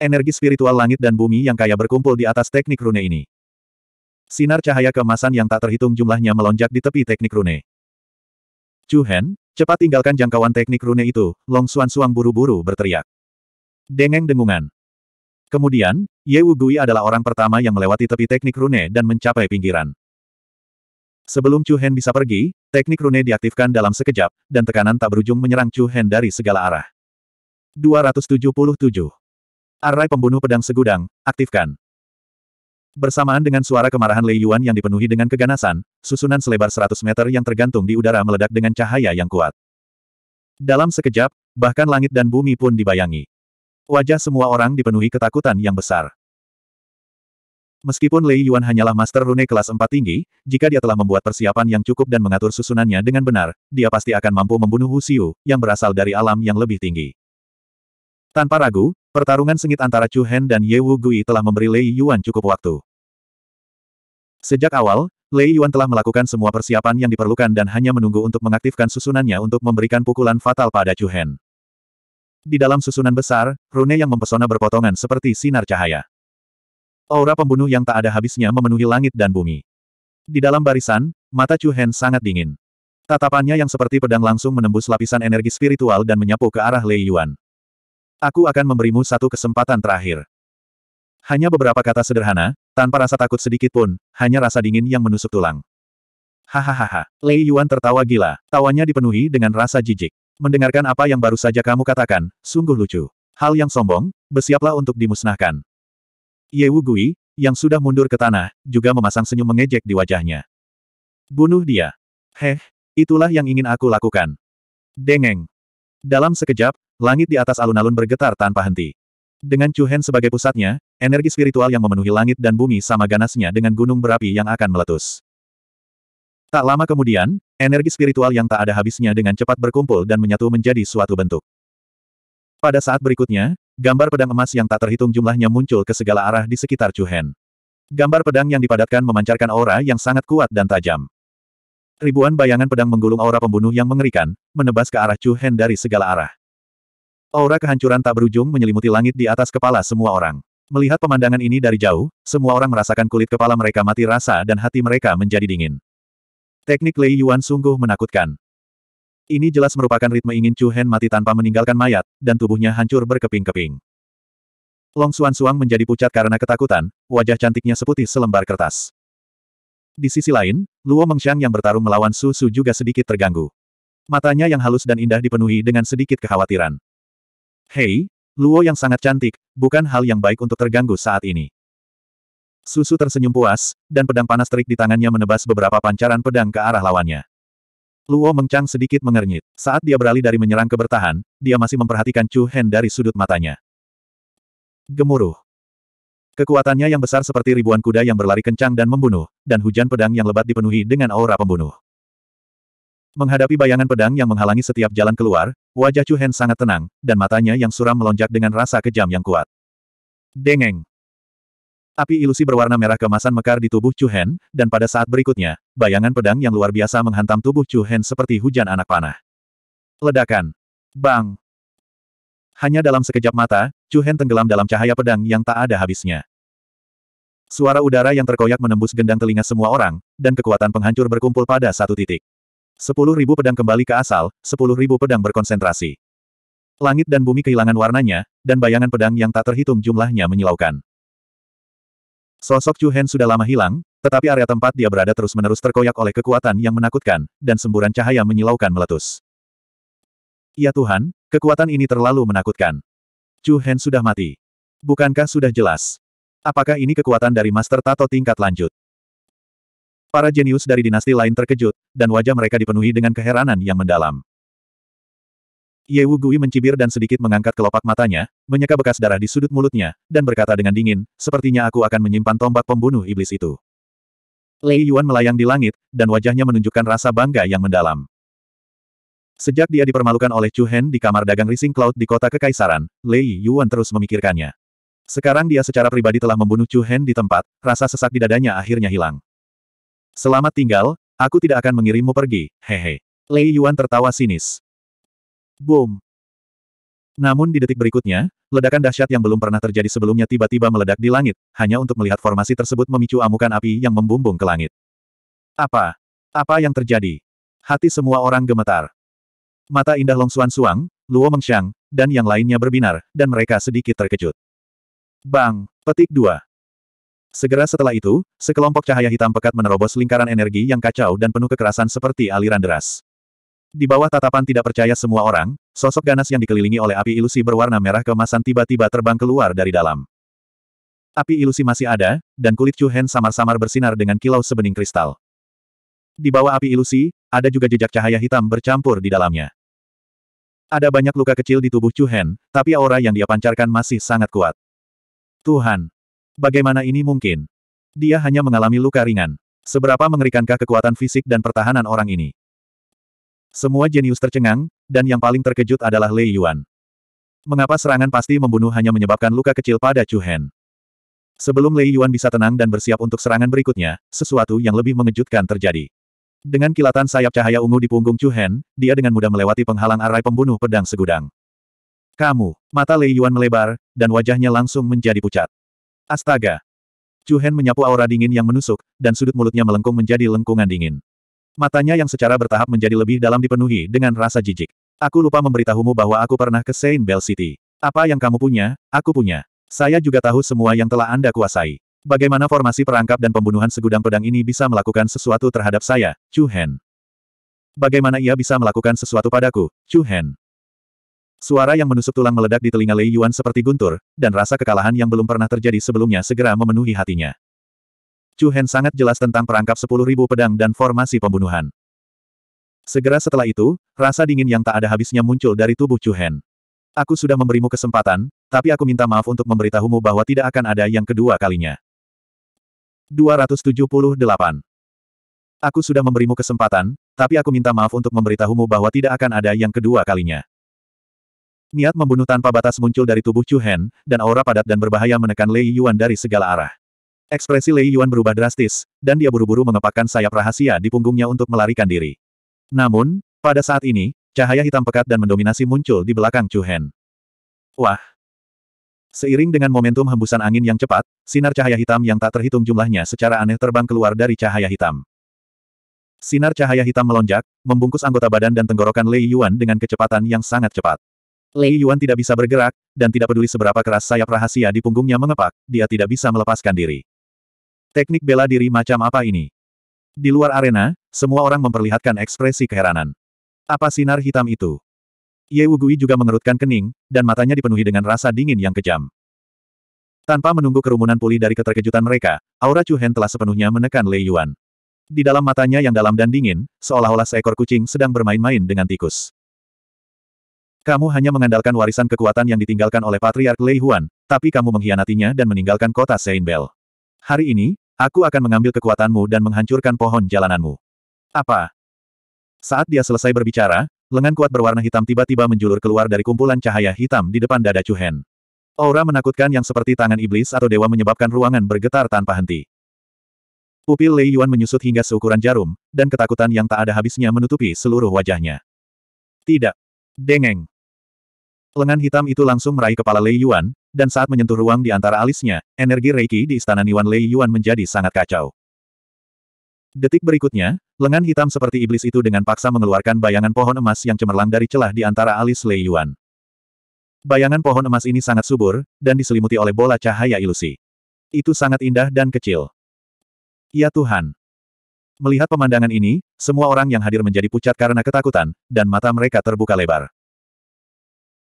[SPEAKER 1] Energi spiritual langit dan bumi yang kaya berkumpul di atas teknik rune ini. Sinar cahaya kemasan yang tak terhitung jumlahnya melonjak di tepi teknik rune. Chu Hen, cepat tinggalkan jangkauan teknik rune itu, Long Suan Suang buru-buru berteriak. Dengeng dengungan. Kemudian, Ye Wu Gui adalah orang pertama yang melewati tepi teknik rune dan mencapai pinggiran. Sebelum Chu Hen bisa pergi, teknik rune diaktifkan dalam sekejap, dan tekanan tak berujung menyerang Chu Hen dari segala arah. 277. Array pembunuh pedang segudang, aktifkan. Bersamaan dengan suara kemarahan Lei Yuan yang dipenuhi dengan keganasan, susunan selebar 100 meter yang tergantung di udara meledak dengan cahaya yang kuat. Dalam sekejap, bahkan langit dan bumi pun dibayangi. Wajah semua orang dipenuhi ketakutan yang besar. Meskipun Lei Yuan hanyalah master rune kelas 4 tinggi, jika dia telah membuat persiapan yang cukup dan mengatur susunannya dengan benar, dia pasti akan mampu membunuh Hu Xiu, yang berasal dari alam yang lebih tinggi. Tanpa ragu, pertarungan sengit antara Chu Hen dan Ye Wu Gui telah memberi Lei Yuan cukup waktu. Sejak awal, Lei Yuan telah melakukan semua persiapan yang diperlukan dan hanya menunggu untuk mengaktifkan susunannya untuk memberikan pukulan fatal pada Chu Hen. Di dalam susunan besar, rune yang mempesona berpotongan seperti sinar cahaya. Aura pembunuh yang tak ada habisnya memenuhi langit dan bumi. Di dalam barisan, mata Chu Hen sangat dingin. Tatapannya yang seperti pedang langsung menembus lapisan energi spiritual dan menyapu ke arah Lei Yuan. Aku akan memberimu satu kesempatan terakhir. Hanya beberapa kata sederhana, tanpa rasa takut sedikit pun, hanya rasa dingin yang menusuk tulang. Hahaha, Lei Yuan tertawa gila, tawanya dipenuhi dengan rasa jijik. Mendengarkan apa yang baru saja kamu katakan, sungguh lucu. Hal yang sombong, bersiaplah untuk dimusnahkan. Ye Wu Gui, yang sudah mundur ke tanah, juga memasang senyum mengejek di wajahnya. Bunuh dia. Heh, itulah yang ingin aku lakukan. Dengeng. Dalam sekejap, langit di atas alun-alun bergetar tanpa henti. Dengan Chu Hen sebagai pusatnya, energi spiritual yang memenuhi langit dan bumi sama ganasnya dengan gunung berapi yang akan meletus. Tak lama kemudian, energi spiritual yang tak ada habisnya dengan cepat berkumpul dan menyatu menjadi suatu bentuk. Pada saat berikutnya, gambar pedang emas yang tak terhitung jumlahnya muncul ke segala arah di sekitar Chu Hen. Gambar pedang yang dipadatkan memancarkan aura yang sangat kuat dan tajam. Ribuan bayangan pedang menggulung aura pembunuh yang mengerikan, menebas ke arah Chu Hen dari segala arah. Aura kehancuran tak berujung menyelimuti langit di atas kepala semua orang. Melihat pemandangan ini dari jauh, semua orang merasakan kulit kepala mereka mati rasa dan hati mereka menjadi dingin. Teknik Lei Yuan sungguh menakutkan. Ini jelas merupakan ritme ingin Chu Hen mati tanpa meninggalkan mayat, dan tubuhnya hancur berkeping-keping. Long Xuan Suang menjadi pucat karena ketakutan, wajah cantiknya seputih selembar kertas. Di sisi lain, Luo Mengxiang yang bertarung melawan Su Su juga sedikit terganggu. Matanya yang halus dan indah dipenuhi dengan sedikit kekhawatiran. Hei, Luo yang sangat cantik, bukan hal yang baik untuk terganggu saat ini. Susu tersenyum puas, dan pedang panas terik di tangannya menebas beberapa pancaran pedang ke arah lawannya. Luo mengcang sedikit mengernyit. Saat dia beralih dari menyerang ke bertahan, dia masih memperhatikan Chu Hen dari sudut matanya. Gemuruh. Kekuatannya yang besar seperti ribuan kuda yang berlari kencang dan membunuh, dan hujan pedang yang lebat dipenuhi dengan aura pembunuh. Menghadapi bayangan pedang yang menghalangi setiap jalan keluar, wajah Chu Hen sangat tenang, dan matanya yang suram melonjak dengan rasa kejam yang kuat. Dengeng! Api ilusi berwarna merah kemasan mekar di tubuh Chu Hen, dan pada saat berikutnya, bayangan pedang yang luar biasa menghantam tubuh Chu Hen seperti hujan anak panah. Ledakan! Bang! Hanya dalam sekejap mata, Chu Hen tenggelam dalam cahaya pedang yang tak ada habisnya. Suara udara yang terkoyak menembus gendang telinga semua orang, dan kekuatan penghancur berkumpul pada satu titik. Sepuluh ribu pedang kembali ke asal, sepuluh ribu pedang berkonsentrasi. Langit dan bumi kehilangan warnanya, dan bayangan pedang yang tak terhitung jumlahnya menyilaukan. Sosok Chu Hen sudah lama hilang, tetapi area tempat dia berada terus-menerus terkoyak oleh kekuatan yang menakutkan, dan semburan cahaya menyilaukan meletus. Ya Tuhan, kekuatan ini terlalu menakutkan. Chu Hen sudah mati. Bukankah sudah jelas? Apakah ini kekuatan dari Master Tato tingkat lanjut? Para jenius dari dinasti lain terkejut, dan wajah mereka dipenuhi dengan keheranan yang mendalam. Ye Wu Gui mencibir dan sedikit mengangkat kelopak matanya, menyeka bekas darah di sudut mulutnya, dan berkata dengan dingin, sepertinya aku akan menyimpan tombak pembunuh iblis itu. Lei Yuan melayang di langit, dan wajahnya menunjukkan rasa bangga yang mendalam. Sejak dia dipermalukan oleh Chu Hen di kamar dagang Rising Cloud di kota Kekaisaran, Lei Yuan terus memikirkannya. Sekarang dia secara pribadi telah membunuh Chu Hen di tempat, rasa sesak di dadanya akhirnya hilang. Selamat tinggal, aku tidak akan mengirimmu pergi, hehe. Lei Yuan tertawa sinis. Boom. Namun di detik berikutnya, ledakan dahsyat yang belum pernah terjadi sebelumnya tiba-tiba meledak di langit, hanya untuk melihat formasi tersebut memicu amukan api yang membumbung ke langit. Apa? Apa yang terjadi? Hati semua orang gemetar. Mata indah Long Suan Suang, Luo Mengxiang, dan yang lainnya berbinar, dan mereka sedikit terkejut. Bang! Petik dua. Segera setelah itu, sekelompok cahaya hitam pekat menerobos lingkaran energi yang kacau dan penuh kekerasan seperti aliran deras. Di bawah tatapan tidak percaya semua orang, sosok ganas yang dikelilingi oleh api ilusi berwarna merah kemasan tiba-tiba terbang keluar dari dalam. Api ilusi masih ada, dan kulit Chu Hen samar-samar bersinar dengan kilau sebening kristal. Di bawah api ilusi, ada juga jejak cahaya hitam bercampur di dalamnya. Ada banyak luka kecil di tubuh Chu Hen, tapi aura yang dia pancarkan masih sangat kuat. Tuhan, Bagaimana ini mungkin? Dia hanya mengalami luka ringan. Seberapa mengerikankah kekuatan fisik dan pertahanan orang ini? Semua jenius tercengang, dan yang paling terkejut adalah Lei Yuan. Mengapa serangan pasti membunuh hanya menyebabkan luka kecil pada Chu Hen? Sebelum Lei Yuan bisa tenang dan bersiap untuk serangan berikutnya, sesuatu yang lebih mengejutkan terjadi. Dengan kilatan sayap cahaya ungu di punggung Chu Hen, dia dengan mudah melewati penghalang arai pembunuh pedang segudang. Kamu, mata Lei Yuan melebar, dan wajahnya langsung menjadi pucat. Astaga! Chu Hen menyapu aura dingin yang menusuk, dan sudut mulutnya melengkung menjadi lengkungan dingin. Matanya yang secara bertahap menjadi lebih dalam dipenuhi dengan rasa jijik. Aku lupa memberitahumu bahwa aku pernah ke Saint Bell City. Apa yang kamu punya, aku punya. Saya juga tahu semua yang telah Anda kuasai. Bagaimana formasi perangkap dan pembunuhan segudang pedang ini bisa melakukan sesuatu terhadap saya, Chu Hen? Bagaimana ia bisa melakukan sesuatu padaku, Chu Hen? Suara yang menusuk tulang meledak di telinga Lei Yuan seperti guntur, dan rasa kekalahan yang belum pernah terjadi sebelumnya segera memenuhi hatinya. Chu Hen sangat jelas tentang perangkap sepuluh ribu pedang dan formasi pembunuhan. Segera setelah itu, rasa dingin yang tak ada habisnya muncul dari tubuh Chu Hen. Aku sudah memberimu kesempatan, tapi aku minta maaf untuk memberitahumu bahwa tidak akan ada yang kedua kalinya. 278. Aku sudah memberimu kesempatan, tapi aku minta maaf untuk memberitahumu bahwa tidak akan ada yang kedua kalinya. Niat membunuh tanpa batas muncul dari tubuh Chu Hen, dan aura padat dan berbahaya menekan Lei Yuan dari segala arah. Ekspresi Lei Yuan berubah drastis, dan dia buru-buru mengepakkan sayap rahasia di punggungnya untuk melarikan diri. Namun, pada saat ini, cahaya hitam pekat dan mendominasi muncul di belakang Chu Hen. Wah! Seiring dengan momentum hembusan angin yang cepat, sinar cahaya hitam yang tak terhitung jumlahnya secara aneh terbang keluar dari cahaya hitam. Sinar cahaya hitam melonjak, membungkus anggota badan dan tenggorokan Lei Yuan dengan kecepatan yang sangat cepat. Lei Yuan tidak bisa bergerak, dan tidak peduli seberapa keras sayap rahasia di punggungnya mengepak, dia tidak bisa melepaskan diri. Teknik bela diri macam apa ini? Di luar arena, semua orang memperlihatkan ekspresi keheranan. Apa sinar hitam itu? Ye Wugui juga mengerutkan kening, dan matanya dipenuhi dengan rasa dingin yang kejam. Tanpa menunggu kerumunan pulih dari keterkejutan mereka, aura Chu Hen telah sepenuhnya menekan Lei Yuan. Di dalam matanya yang dalam dan dingin, seolah-olah seekor kucing sedang bermain-main dengan tikus. Kamu hanya mengandalkan warisan kekuatan yang ditinggalkan oleh Patriark Lei Huan, tapi kamu mengkhianatinya dan meninggalkan kota Seinbel. Hari ini, aku akan mengambil kekuatanmu dan menghancurkan pohon jalananmu. Apa? Saat dia selesai berbicara, lengan kuat berwarna hitam tiba-tiba menjulur keluar dari kumpulan cahaya hitam di depan dada Chuhen. Aura menakutkan yang seperti tangan iblis atau dewa menyebabkan ruangan bergetar tanpa henti. Pupil Lei Yuan menyusut hingga seukuran jarum, dan ketakutan yang tak ada habisnya menutupi seluruh wajahnya. Tidak, Dengeng. Lengan hitam itu langsung meraih kepala Lei Yuan, dan saat menyentuh ruang di antara alisnya, energi Reiki di istana Niwan Lei Yuan menjadi sangat kacau. Detik berikutnya, lengan hitam seperti iblis itu dengan paksa mengeluarkan bayangan pohon emas yang cemerlang dari celah di antara alis Lei Yuan. Bayangan pohon emas ini sangat subur, dan diselimuti oleh bola cahaya ilusi. Itu sangat indah dan kecil. Ya Tuhan, Melihat pemandangan ini, semua orang yang hadir menjadi pucat karena ketakutan, dan mata mereka terbuka lebar.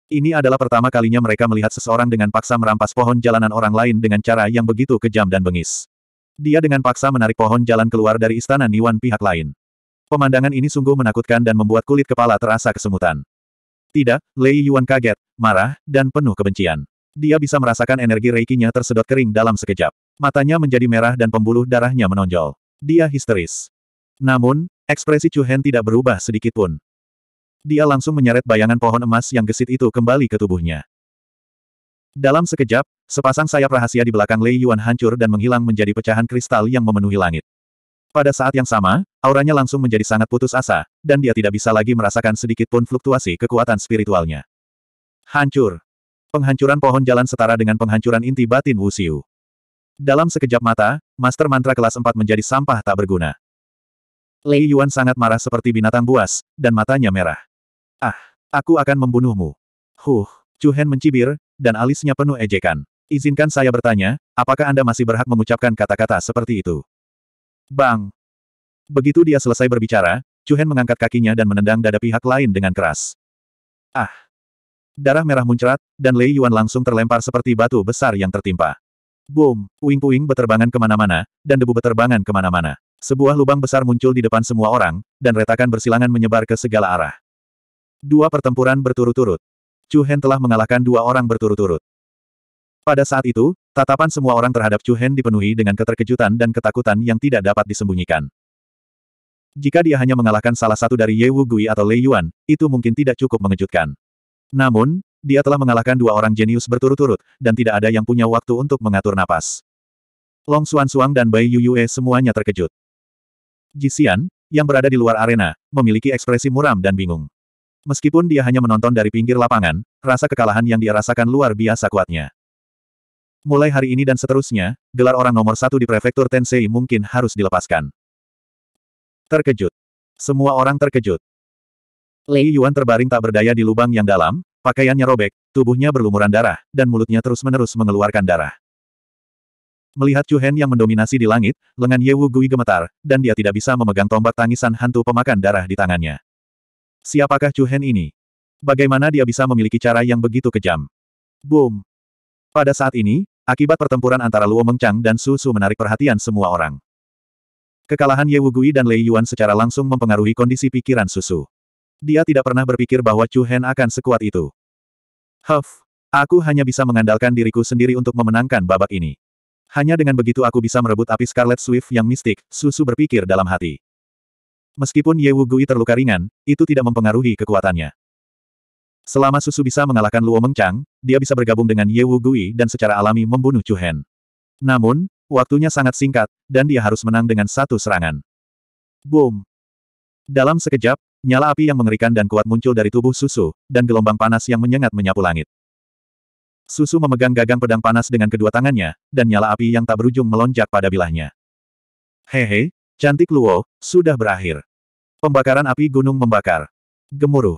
[SPEAKER 1] Ini adalah pertama kalinya mereka melihat seseorang dengan paksa merampas pohon jalanan orang lain dengan cara yang begitu kejam dan bengis. Dia dengan paksa menarik pohon jalan keluar dari istana Niwan pihak lain. Pemandangan ini sungguh menakutkan dan membuat kulit kepala terasa kesemutan. Tidak, Lei Yuan kaget, marah, dan penuh kebencian. Dia bisa merasakan energi reikinya tersedot kering dalam sekejap. Matanya menjadi merah dan pembuluh darahnya menonjol. Dia histeris. Namun, ekspresi Chu Hen tidak berubah sedikit pun. Dia langsung menyeret bayangan pohon emas yang gesit itu kembali ke tubuhnya. Dalam sekejap, sepasang sayap rahasia di belakang Lei Yuan hancur dan menghilang menjadi pecahan kristal yang memenuhi langit. Pada saat yang sama, auranya langsung menjadi sangat putus asa, dan dia tidak bisa lagi merasakan sedikit pun fluktuasi kekuatan spiritualnya. Hancur. Penghancuran pohon jalan setara dengan penghancuran inti batin Wu Xiu. Dalam sekejap mata, Master Mantra kelas 4 menjadi sampah tak berguna. Lei Yuan sangat marah seperti binatang buas, dan matanya merah. Ah, aku akan membunuhmu. Huh, Chu Hen mencibir, dan alisnya penuh ejekan. Izinkan saya bertanya, apakah Anda masih berhak mengucapkan kata-kata seperti itu? Bang! Begitu dia selesai berbicara, Chu Hen mengangkat kakinya dan menendang dada pihak lain dengan keras. Ah! Darah merah muncrat, dan Lei Yuan langsung terlempar seperti batu besar yang tertimpa. Boom! Puing-puing beterbangan kemana-mana, dan debu beterbangan kemana-mana. Sebuah lubang besar muncul di depan semua orang, dan retakan bersilangan menyebar ke segala arah. Dua pertempuran berturut-turut. Chu Hen telah mengalahkan dua orang berturut-turut. Pada saat itu, tatapan semua orang terhadap Chu Hen dipenuhi dengan keterkejutan dan ketakutan yang tidak dapat disembunyikan. Jika dia hanya mengalahkan salah satu dari Ye Wu Gui atau Lei Yuan, itu mungkin tidak cukup mengejutkan. Namun, dia telah mengalahkan dua orang jenius berturut-turut, dan tidak ada yang punya waktu untuk mengatur napas. Long Xuan Suang dan Bai Yue semuanya terkejut. Jixian, yang berada di luar arena, memiliki ekspresi muram dan bingung. Meskipun dia hanya menonton dari pinggir lapangan, rasa kekalahan yang dia rasakan luar biasa kuatnya. Mulai hari ini dan seterusnya, gelar orang nomor satu di prefektur Tensei mungkin harus dilepaskan. Terkejut. Semua orang terkejut. Lei Yuan terbaring tak berdaya di lubang yang dalam, Pakaiannya robek, tubuhnya berlumuran darah, dan mulutnya terus-menerus mengeluarkan darah. Melihat Chu Hen yang mendominasi di langit, lengan Ye Wu Gui gemetar, dan dia tidak bisa memegang tombak tangisan hantu pemakan darah di tangannya. Siapakah Chu Hen ini? Bagaimana dia bisa memiliki cara yang begitu kejam? Boom! Pada saat ini, akibat pertempuran antara Luo Mengchang dan Su Su menarik perhatian semua orang. Kekalahan Ye Wu Gui dan Lei Yuan secara langsung mempengaruhi kondisi pikiran Su Su. Dia tidak pernah berpikir bahwa Chu Hen akan sekuat itu. Huff, aku hanya bisa mengandalkan diriku sendiri untuk memenangkan babak ini. Hanya dengan begitu aku bisa merebut api Scarlet Swift yang mistik, Susu berpikir dalam hati. Meskipun Ye Wu Gui terluka ringan, itu tidak mempengaruhi kekuatannya. Selama Susu bisa mengalahkan Luo Mengchang, dia bisa bergabung dengan Ye Wu Gui dan secara alami membunuh Chu Hen. Namun, waktunya sangat singkat, dan dia harus menang dengan satu serangan. Boom! Dalam sekejap, Nyala api yang mengerikan dan kuat muncul dari tubuh susu, dan gelombang panas yang menyengat menyapu langit. Susu memegang gagang pedang panas dengan kedua tangannya, dan nyala api yang tak berujung melonjak pada bilahnya. Hehe, cantik Luo, sudah berakhir. Pembakaran api gunung membakar. Gemuruh.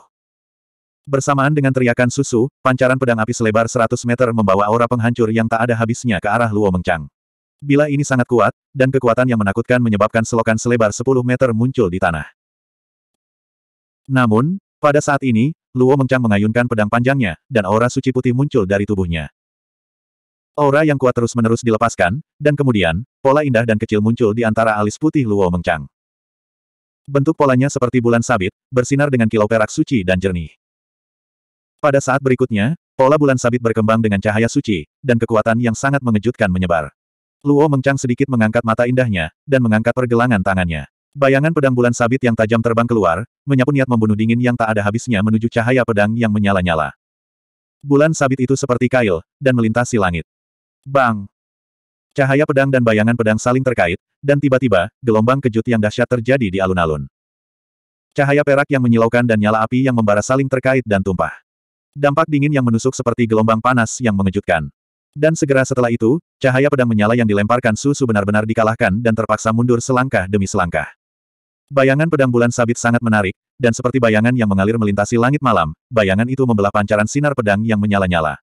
[SPEAKER 1] Bersamaan dengan teriakan susu, pancaran pedang api selebar 100 meter membawa aura penghancur yang tak ada habisnya ke arah Luo Mengchang. Bila ini sangat kuat, dan kekuatan yang menakutkan menyebabkan selokan selebar 10 meter muncul di tanah. Namun, pada saat ini, Luo Mengchang mengayunkan pedang panjangnya, dan aura suci putih muncul dari tubuhnya. Aura yang kuat terus-menerus dilepaskan, dan kemudian, pola indah dan kecil muncul di antara alis putih Luo Mengchang. Bentuk polanya seperti bulan sabit, bersinar dengan kilau perak suci dan jernih. Pada saat berikutnya, pola bulan sabit berkembang dengan cahaya suci, dan kekuatan yang sangat mengejutkan menyebar. Luo Mengchang sedikit mengangkat mata indahnya, dan mengangkat pergelangan tangannya. Bayangan pedang bulan sabit yang tajam terbang keluar, menyapu niat membunuh dingin yang tak ada habisnya menuju cahaya pedang yang menyala-nyala. Bulan sabit itu seperti kail, dan melintasi langit. Bang! Cahaya pedang dan bayangan pedang saling terkait, dan tiba-tiba, gelombang kejut yang dahsyat terjadi di alun-alun. Cahaya perak yang menyilaukan dan nyala api yang membara saling terkait dan tumpah. Dampak dingin yang menusuk seperti gelombang panas yang mengejutkan. Dan segera setelah itu, cahaya pedang menyala yang dilemparkan susu benar-benar dikalahkan dan terpaksa mundur selangkah demi selangkah. Bayangan pedang bulan sabit sangat menarik, dan seperti bayangan yang mengalir melintasi langit malam, bayangan itu membelah pancaran sinar pedang yang menyala-nyala.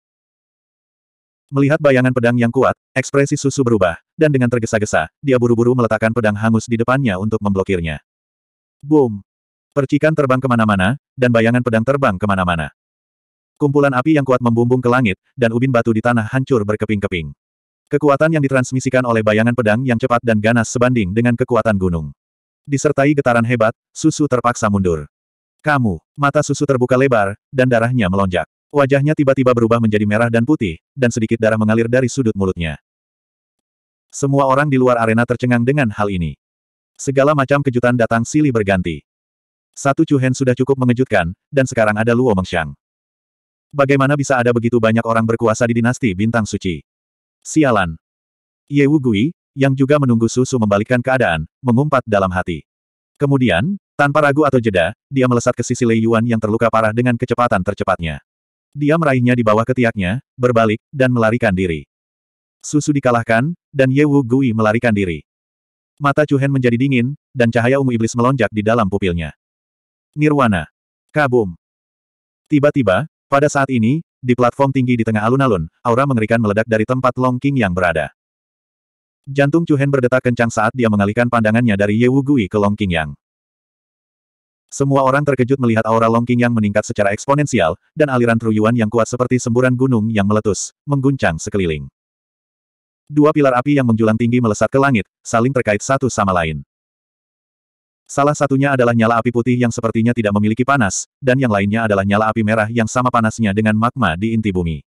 [SPEAKER 1] Melihat bayangan pedang yang kuat, ekspresi susu berubah, dan dengan tergesa-gesa, dia buru-buru meletakkan pedang hangus di depannya untuk memblokirnya. Boom! Percikan terbang kemana-mana, dan bayangan pedang terbang kemana-mana. Kumpulan api yang kuat membumbung ke langit, dan ubin batu di tanah hancur berkeping-keping. Kekuatan yang ditransmisikan oleh bayangan pedang yang cepat dan ganas sebanding dengan kekuatan gunung. Disertai getaran hebat, Susu terpaksa mundur. Kamu, mata Susu terbuka lebar, dan darahnya melonjak. Wajahnya tiba-tiba berubah menjadi merah dan putih, dan sedikit darah mengalir dari sudut mulutnya. Semua orang di luar arena tercengang dengan hal ini. Segala macam kejutan datang silih berganti. Satu Cuhen sudah cukup mengejutkan, dan sekarang ada Luo Mengxiang. Bagaimana bisa ada begitu banyak orang berkuasa di dinasti bintang suci? Sialan. Ye Wu gui yang juga menunggu susu membalikkan keadaan, mengumpat dalam hati. Kemudian, tanpa ragu atau jeda, dia melesat ke sisi Lei Yuan yang terluka parah dengan kecepatan tercepatnya. Dia meraihnya di bawah ketiaknya, berbalik, dan melarikan diri. Susu dikalahkan, dan Ye Wu Gui melarikan diri. Mata Chu Hen menjadi dingin, dan cahaya ungu iblis melonjak di dalam pupilnya. Nirwana. Kabum. Tiba-tiba, pada saat ini, di platform tinggi di tengah alun-alun, aura mengerikan meledak dari tempat Long King yang berada. Jantung Chu Hen berdetak kencang saat dia mengalihkan pandangannya dari Ye Wu ke Long Qingyang. Semua orang terkejut melihat aura Long Yang meningkat secara eksponensial, dan aliran truyuan yang kuat seperti semburan gunung yang meletus, mengguncang sekeliling. Dua pilar api yang menjulang tinggi melesat ke langit, saling terkait satu sama lain. Salah satunya adalah nyala api putih yang sepertinya tidak memiliki panas, dan yang lainnya adalah nyala api merah yang sama panasnya dengan magma di inti bumi.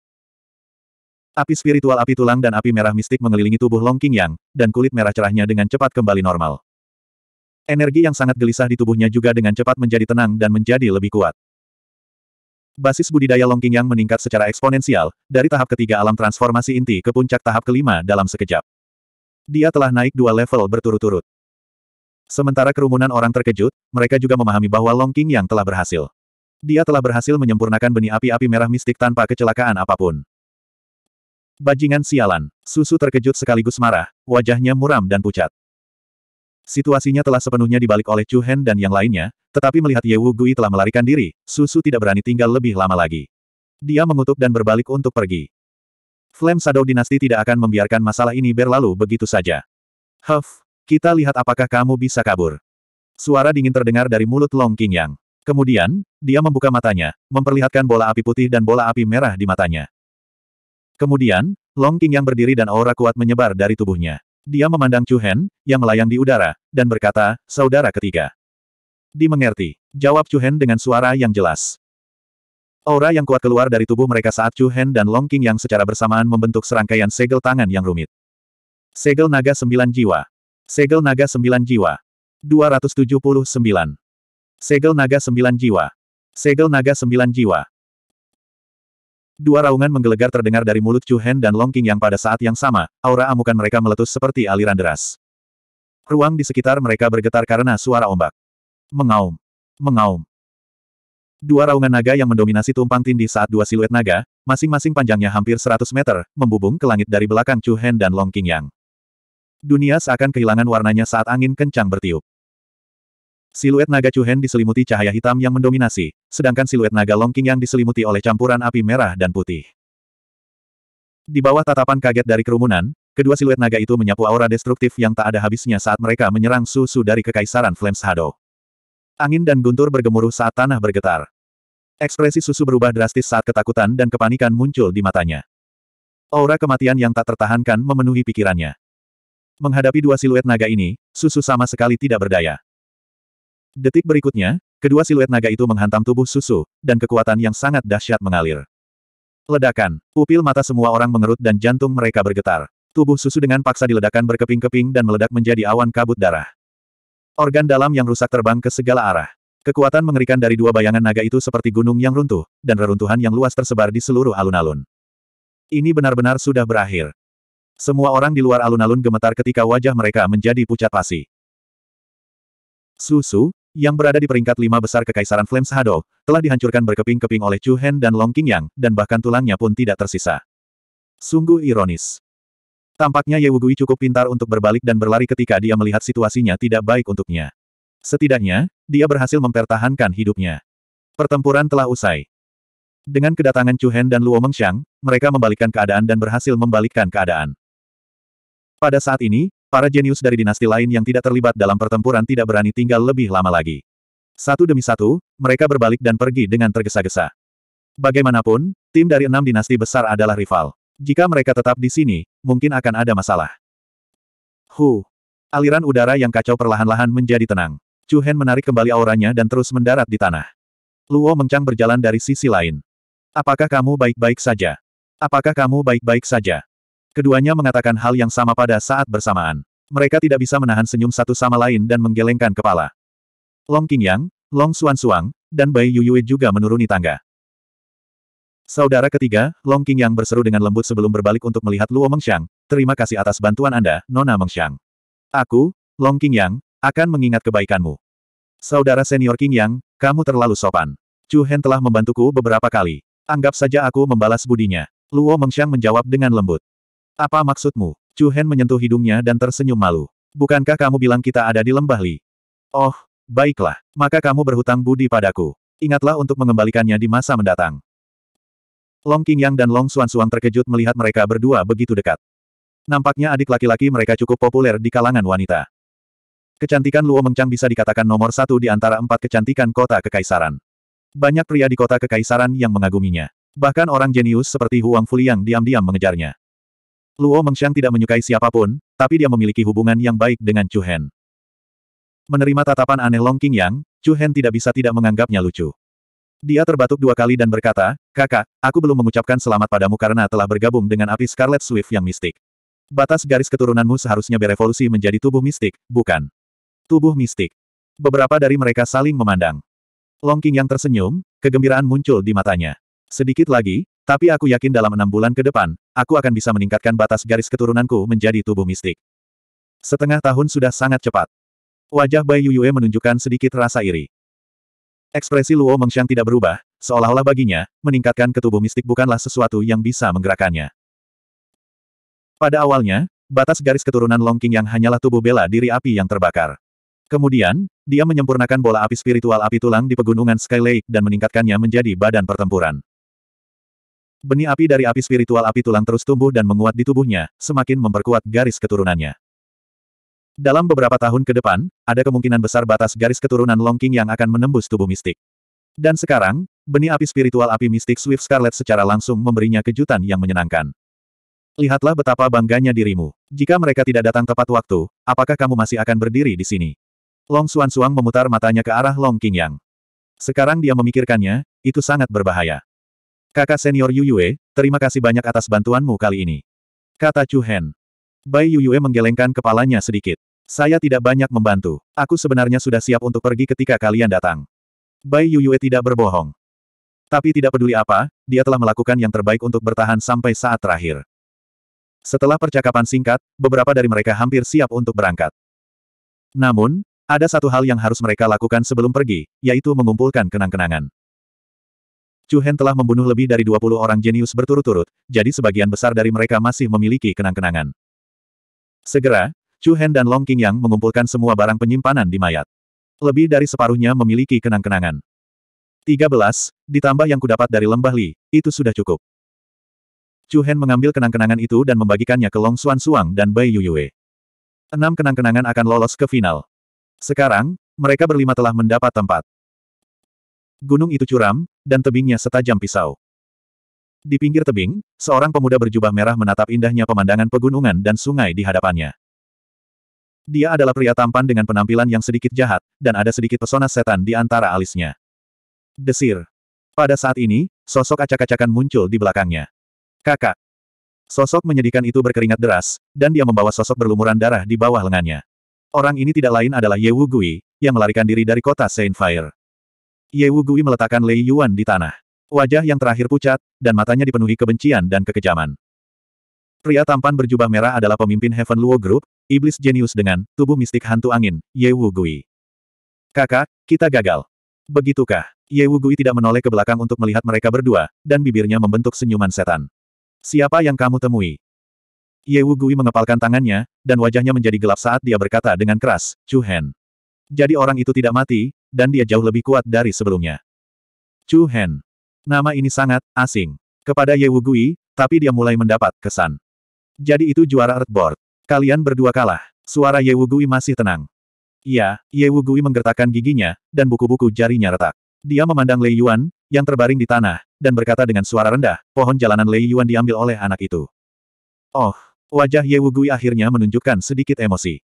[SPEAKER 1] Api spiritual api tulang dan api merah mistik mengelilingi tubuh Long King Yang, dan kulit merah cerahnya dengan cepat kembali normal. Energi yang sangat gelisah di tubuhnya juga dengan cepat menjadi tenang dan menjadi lebih kuat. Basis budidaya Long King Yang meningkat secara eksponensial, dari tahap ketiga alam transformasi inti ke puncak tahap kelima dalam sekejap. Dia telah naik dua level berturut-turut. Sementara kerumunan orang terkejut, mereka juga memahami bahwa Long King Yang telah berhasil. Dia telah berhasil menyempurnakan benih api-api merah mistik tanpa kecelakaan apapun. Bajingan sialan. Susu terkejut sekaligus marah, wajahnya muram dan pucat. Situasinya telah sepenuhnya dibalik oleh Chu Hen dan yang lainnya, tetapi melihat Ye Wu Gui telah melarikan diri, Susu tidak berani tinggal lebih lama lagi. Dia mengutuk dan berbalik untuk pergi. Flame Shadow Dinasti tidak akan membiarkan masalah ini berlalu begitu saja. Huff, kita lihat apakah kamu bisa kabur. Suara dingin terdengar dari mulut Long King Yang. Kemudian, dia membuka matanya, memperlihatkan bola api putih dan bola api merah di matanya. Kemudian, Long King yang berdiri dan aura kuat menyebar dari tubuhnya. Dia memandang Chu Hen, yang melayang di udara, dan berkata, saudara ketiga. Dimengerti, jawab Chu Hen dengan suara yang jelas. Aura yang kuat keluar dari tubuh mereka saat Chu Hen dan Long King yang secara bersamaan membentuk serangkaian segel tangan yang rumit. Segel naga sembilan jiwa. Segel naga sembilan jiwa. 279. Segel naga sembilan jiwa. Segel naga sembilan jiwa. Dua raungan menggelegar terdengar dari mulut Chu Hen dan Long King yang pada saat yang sama, aura amukan mereka meletus seperti aliran deras. Ruang di sekitar mereka bergetar karena suara ombak. Mengaum. Mengaum. Dua raungan naga yang mendominasi tumpang tindih saat dua siluet naga, masing-masing panjangnya hampir 100 meter, membubung ke langit dari belakang Chu Hen dan Long King Yang. Dunia seakan kehilangan warnanya saat angin kencang bertiup. Siluet naga Chuhen diselimuti cahaya hitam yang mendominasi, sedangkan siluet naga Longking yang diselimuti oleh campuran api merah dan putih. Di bawah tatapan kaget dari kerumunan, kedua siluet naga itu menyapu aura destruktif yang tak ada habisnya saat mereka menyerang susu dari kekaisaran Flames Shadow. Angin dan guntur bergemuruh saat tanah bergetar. Ekspresi susu berubah drastis saat ketakutan dan kepanikan muncul di matanya. Aura kematian yang tak tertahankan memenuhi pikirannya. Menghadapi dua siluet naga ini, susu sama sekali tidak berdaya. Detik berikutnya, kedua siluet naga itu menghantam tubuh susu, dan kekuatan yang sangat dahsyat mengalir. Ledakan, pupil mata semua orang mengerut dan jantung mereka bergetar. Tubuh susu dengan paksa diledakkan berkeping-keping dan meledak menjadi awan kabut darah. Organ dalam yang rusak terbang ke segala arah. Kekuatan mengerikan dari dua bayangan naga itu seperti gunung yang runtuh, dan reruntuhan yang luas tersebar di seluruh alun-alun. Ini benar-benar sudah berakhir. Semua orang di luar alun-alun gemetar ketika wajah mereka menjadi pucat pasi. Susu, yang berada di peringkat lima besar Kekaisaran Flames Shadow, telah dihancurkan berkeping-keping oleh Chu Hen dan Long King Yang, dan bahkan tulangnya pun tidak tersisa. Sungguh ironis. Tampaknya Ye Wugui cukup pintar untuk berbalik dan berlari ketika dia melihat situasinya tidak baik untuknya. Setidaknya, dia berhasil mempertahankan hidupnya. Pertempuran telah usai. Dengan kedatangan Chu Hen dan Luo Mengxiang, mereka membalikkan keadaan dan berhasil membalikkan keadaan. Pada saat ini, Para jenius dari dinasti lain yang tidak terlibat dalam pertempuran tidak berani tinggal lebih lama lagi. Satu demi satu, mereka berbalik dan pergi dengan tergesa-gesa. Bagaimanapun, tim dari enam dinasti besar adalah rival. Jika mereka tetap di sini, mungkin akan ada masalah. Hu. Aliran udara yang kacau perlahan-lahan menjadi tenang. Chu Hen menarik kembali auranya dan terus mendarat di tanah. Luo mencang berjalan dari sisi lain. Apakah kamu baik-baik saja? Apakah kamu baik-baik saja? Keduanya mengatakan hal yang sama pada saat bersamaan. Mereka tidak bisa menahan senyum satu sama lain dan menggelengkan kepala. Long Qingyang, Long Suan Suang, dan Bai Yuyue juga menuruni tangga. Saudara ketiga, Long Qingyang berseru dengan lembut sebelum berbalik untuk melihat Luo Mengxiang, terima kasih atas bantuan Anda, Nona Mengxiang. Aku, Long Qingyang, akan mengingat kebaikanmu. Saudara senior Qingyang, kamu terlalu sopan. Chu Hen telah membantuku beberapa kali. Anggap saja aku membalas budinya. Luo Mengxiang menjawab dengan lembut. Apa maksudmu? Chu Hen menyentuh hidungnya dan tersenyum malu. Bukankah kamu bilang kita ada di lembah Li? Oh, baiklah. Maka kamu berhutang budi padaku. Ingatlah untuk mengembalikannya di masa mendatang. Long Yang dan Long Xuan Xuan terkejut melihat mereka berdua begitu dekat. Nampaknya adik laki-laki mereka cukup populer di kalangan wanita. Kecantikan Luo Mengchang bisa dikatakan nomor satu di antara empat kecantikan kota kekaisaran. Banyak pria di kota kekaisaran yang mengaguminya. Bahkan orang jenius seperti Huang Fuliang diam-diam mengejarnya. Luo Mengxiang tidak menyukai siapapun, tapi dia memiliki hubungan yang baik dengan Chu Hen. Menerima tatapan aneh Long King Yang, Chu Hen tidak bisa tidak menganggapnya lucu. Dia terbatuk dua kali dan berkata, Kakak, aku belum mengucapkan selamat padamu karena telah bergabung dengan api Scarlet Swift yang mistik. Batas garis keturunanmu seharusnya berevolusi menjadi tubuh mistik, bukan tubuh mistik. Beberapa dari mereka saling memandang. Long King yang tersenyum, kegembiraan muncul di matanya. Sedikit lagi, tapi aku yakin dalam enam bulan ke depan, aku akan bisa meningkatkan batas garis keturunanku menjadi tubuh mistik. Setengah tahun sudah sangat cepat. Wajah Bai Yuyue menunjukkan sedikit rasa iri. Ekspresi Luo Mengxiang tidak berubah, seolah-olah baginya, meningkatkan ketubuh mistik bukanlah sesuatu yang bisa menggerakkannya. Pada awalnya, batas garis keturunan Long King yang hanyalah tubuh bela diri api yang terbakar. Kemudian, dia menyempurnakan bola api spiritual api tulang di pegunungan Sky Lake dan meningkatkannya menjadi badan pertempuran. Benih api dari api spiritual api tulang terus tumbuh dan menguat di tubuhnya, semakin memperkuat garis keturunannya. Dalam beberapa tahun ke depan, ada kemungkinan besar batas garis keturunan Long King yang akan menembus tubuh mistik. Dan sekarang, benih api spiritual api mistik Swift Scarlet secara langsung memberinya kejutan yang menyenangkan. Lihatlah betapa bangganya dirimu. Jika mereka tidak datang tepat waktu, apakah kamu masih akan berdiri di sini? Long Suan Suang memutar matanya ke arah Long King Yang. Sekarang dia memikirkannya, itu sangat berbahaya. Kakak senior Yu Yue, terima kasih banyak atas bantuanmu kali ini. Kata Chu Hen. Bai Yu Yue menggelengkan kepalanya sedikit. Saya tidak banyak membantu. Aku sebenarnya sudah siap untuk pergi ketika kalian datang. Bai Yu Yue tidak berbohong. Tapi tidak peduli apa, dia telah melakukan yang terbaik untuk bertahan sampai saat terakhir. Setelah percakapan singkat, beberapa dari mereka hampir siap untuk berangkat. Namun, ada satu hal yang harus mereka lakukan sebelum pergi, yaitu mengumpulkan kenang-kenangan. Chu Hen telah membunuh lebih dari 20 orang jenius berturut-turut, jadi sebagian besar dari mereka masih memiliki kenang-kenangan. Segera, Chu Hen dan Long King Yang mengumpulkan semua barang penyimpanan di mayat. Lebih dari separuhnya memiliki kenang-kenangan. 13, ditambah yang kudapat dari lembah Li, itu sudah cukup. Chu Hen mengambil kenang-kenangan itu dan membagikannya ke Long Xuan Suang dan Bai Yue. Enam kenang-kenangan akan lolos ke final. Sekarang, mereka berlima telah mendapat tempat. Gunung itu curam, dan tebingnya setajam pisau. Di pinggir tebing, seorang pemuda berjubah merah menatap indahnya pemandangan pegunungan dan sungai di hadapannya. Dia adalah pria tampan dengan penampilan yang sedikit jahat, dan ada sedikit pesona setan di antara alisnya. Desir. Pada saat ini, sosok acak-acakan muncul di belakangnya. Kakak. Sosok menyedihkan itu berkeringat deras, dan dia membawa sosok berlumuran darah di bawah lengannya. Orang ini tidak lain adalah Ye Wu Gui, yang melarikan diri dari kota Saint Fire. Ye Wu Gui meletakkan Lei Yuan di tanah. Wajah yang terakhir pucat, dan matanya dipenuhi kebencian dan kekejaman. Pria tampan berjubah merah adalah pemimpin Heaven Luo Group, iblis jenius dengan tubuh mistik hantu angin, Ye Wu Gui. Kakak, kita gagal. Begitukah? Ye Wu Gui tidak menoleh ke belakang untuk melihat mereka berdua, dan bibirnya membentuk senyuman setan. Siapa yang kamu temui? Ye Wu Gui mengepalkan tangannya, dan wajahnya menjadi gelap saat dia berkata dengan keras, Chu Hen. Jadi orang itu tidak mati, dan dia jauh lebih kuat dari sebelumnya. Chu Hen. Nama ini sangat asing kepada Ye Wugui, tapi dia mulai mendapat kesan. Jadi itu juara earthboard. Kalian berdua kalah. Suara Ye Wugui masih tenang. Iya, Ye Wugui menggertakkan giginya, dan buku-buku jarinya retak. Dia memandang Lei Yuan, yang terbaring di tanah, dan berkata dengan suara rendah, pohon jalanan Lei Yuan diambil oleh anak itu. Oh, wajah Ye Wugui akhirnya menunjukkan sedikit emosi.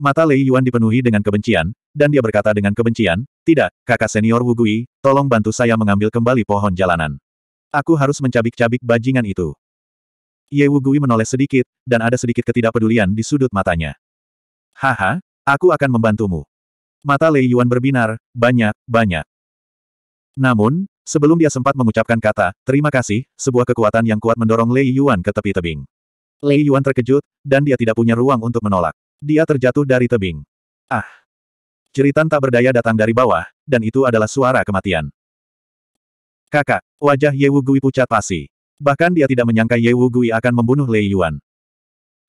[SPEAKER 1] Mata Lei Yuan dipenuhi dengan kebencian, dan dia berkata dengan kebencian, Tidak, kakak senior Wu Gui, tolong bantu saya mengambil kembali pohon jalanan. Aku harus mencabik-cabik bajingan itu. Ye Wu Gui menoleh sedikit, dan ada sedikit ketidakpedulian di sudut matanya. Haha, aku akan membantumu. Mata Lei Yuan berbinar, banyak, banyak. Namun, sebelum dia sempat mengucapkan kata, terima kasih, sebuah kekuatan yang kuat mendorong Lei Yuan ke tepi tebing. Lei Yuan terkejut, dan dia tidak punya ruang untuk menolak. Dia terjatuh dari tebing. Ah! Ceritan tak berdaya datang dari bawah, dan itu adalah suara kematian. Kakak, wajah Ye Gui pucat pasi. Bahkan dia tidak menyangka Ye Gui akan membunuh Lei Yuan.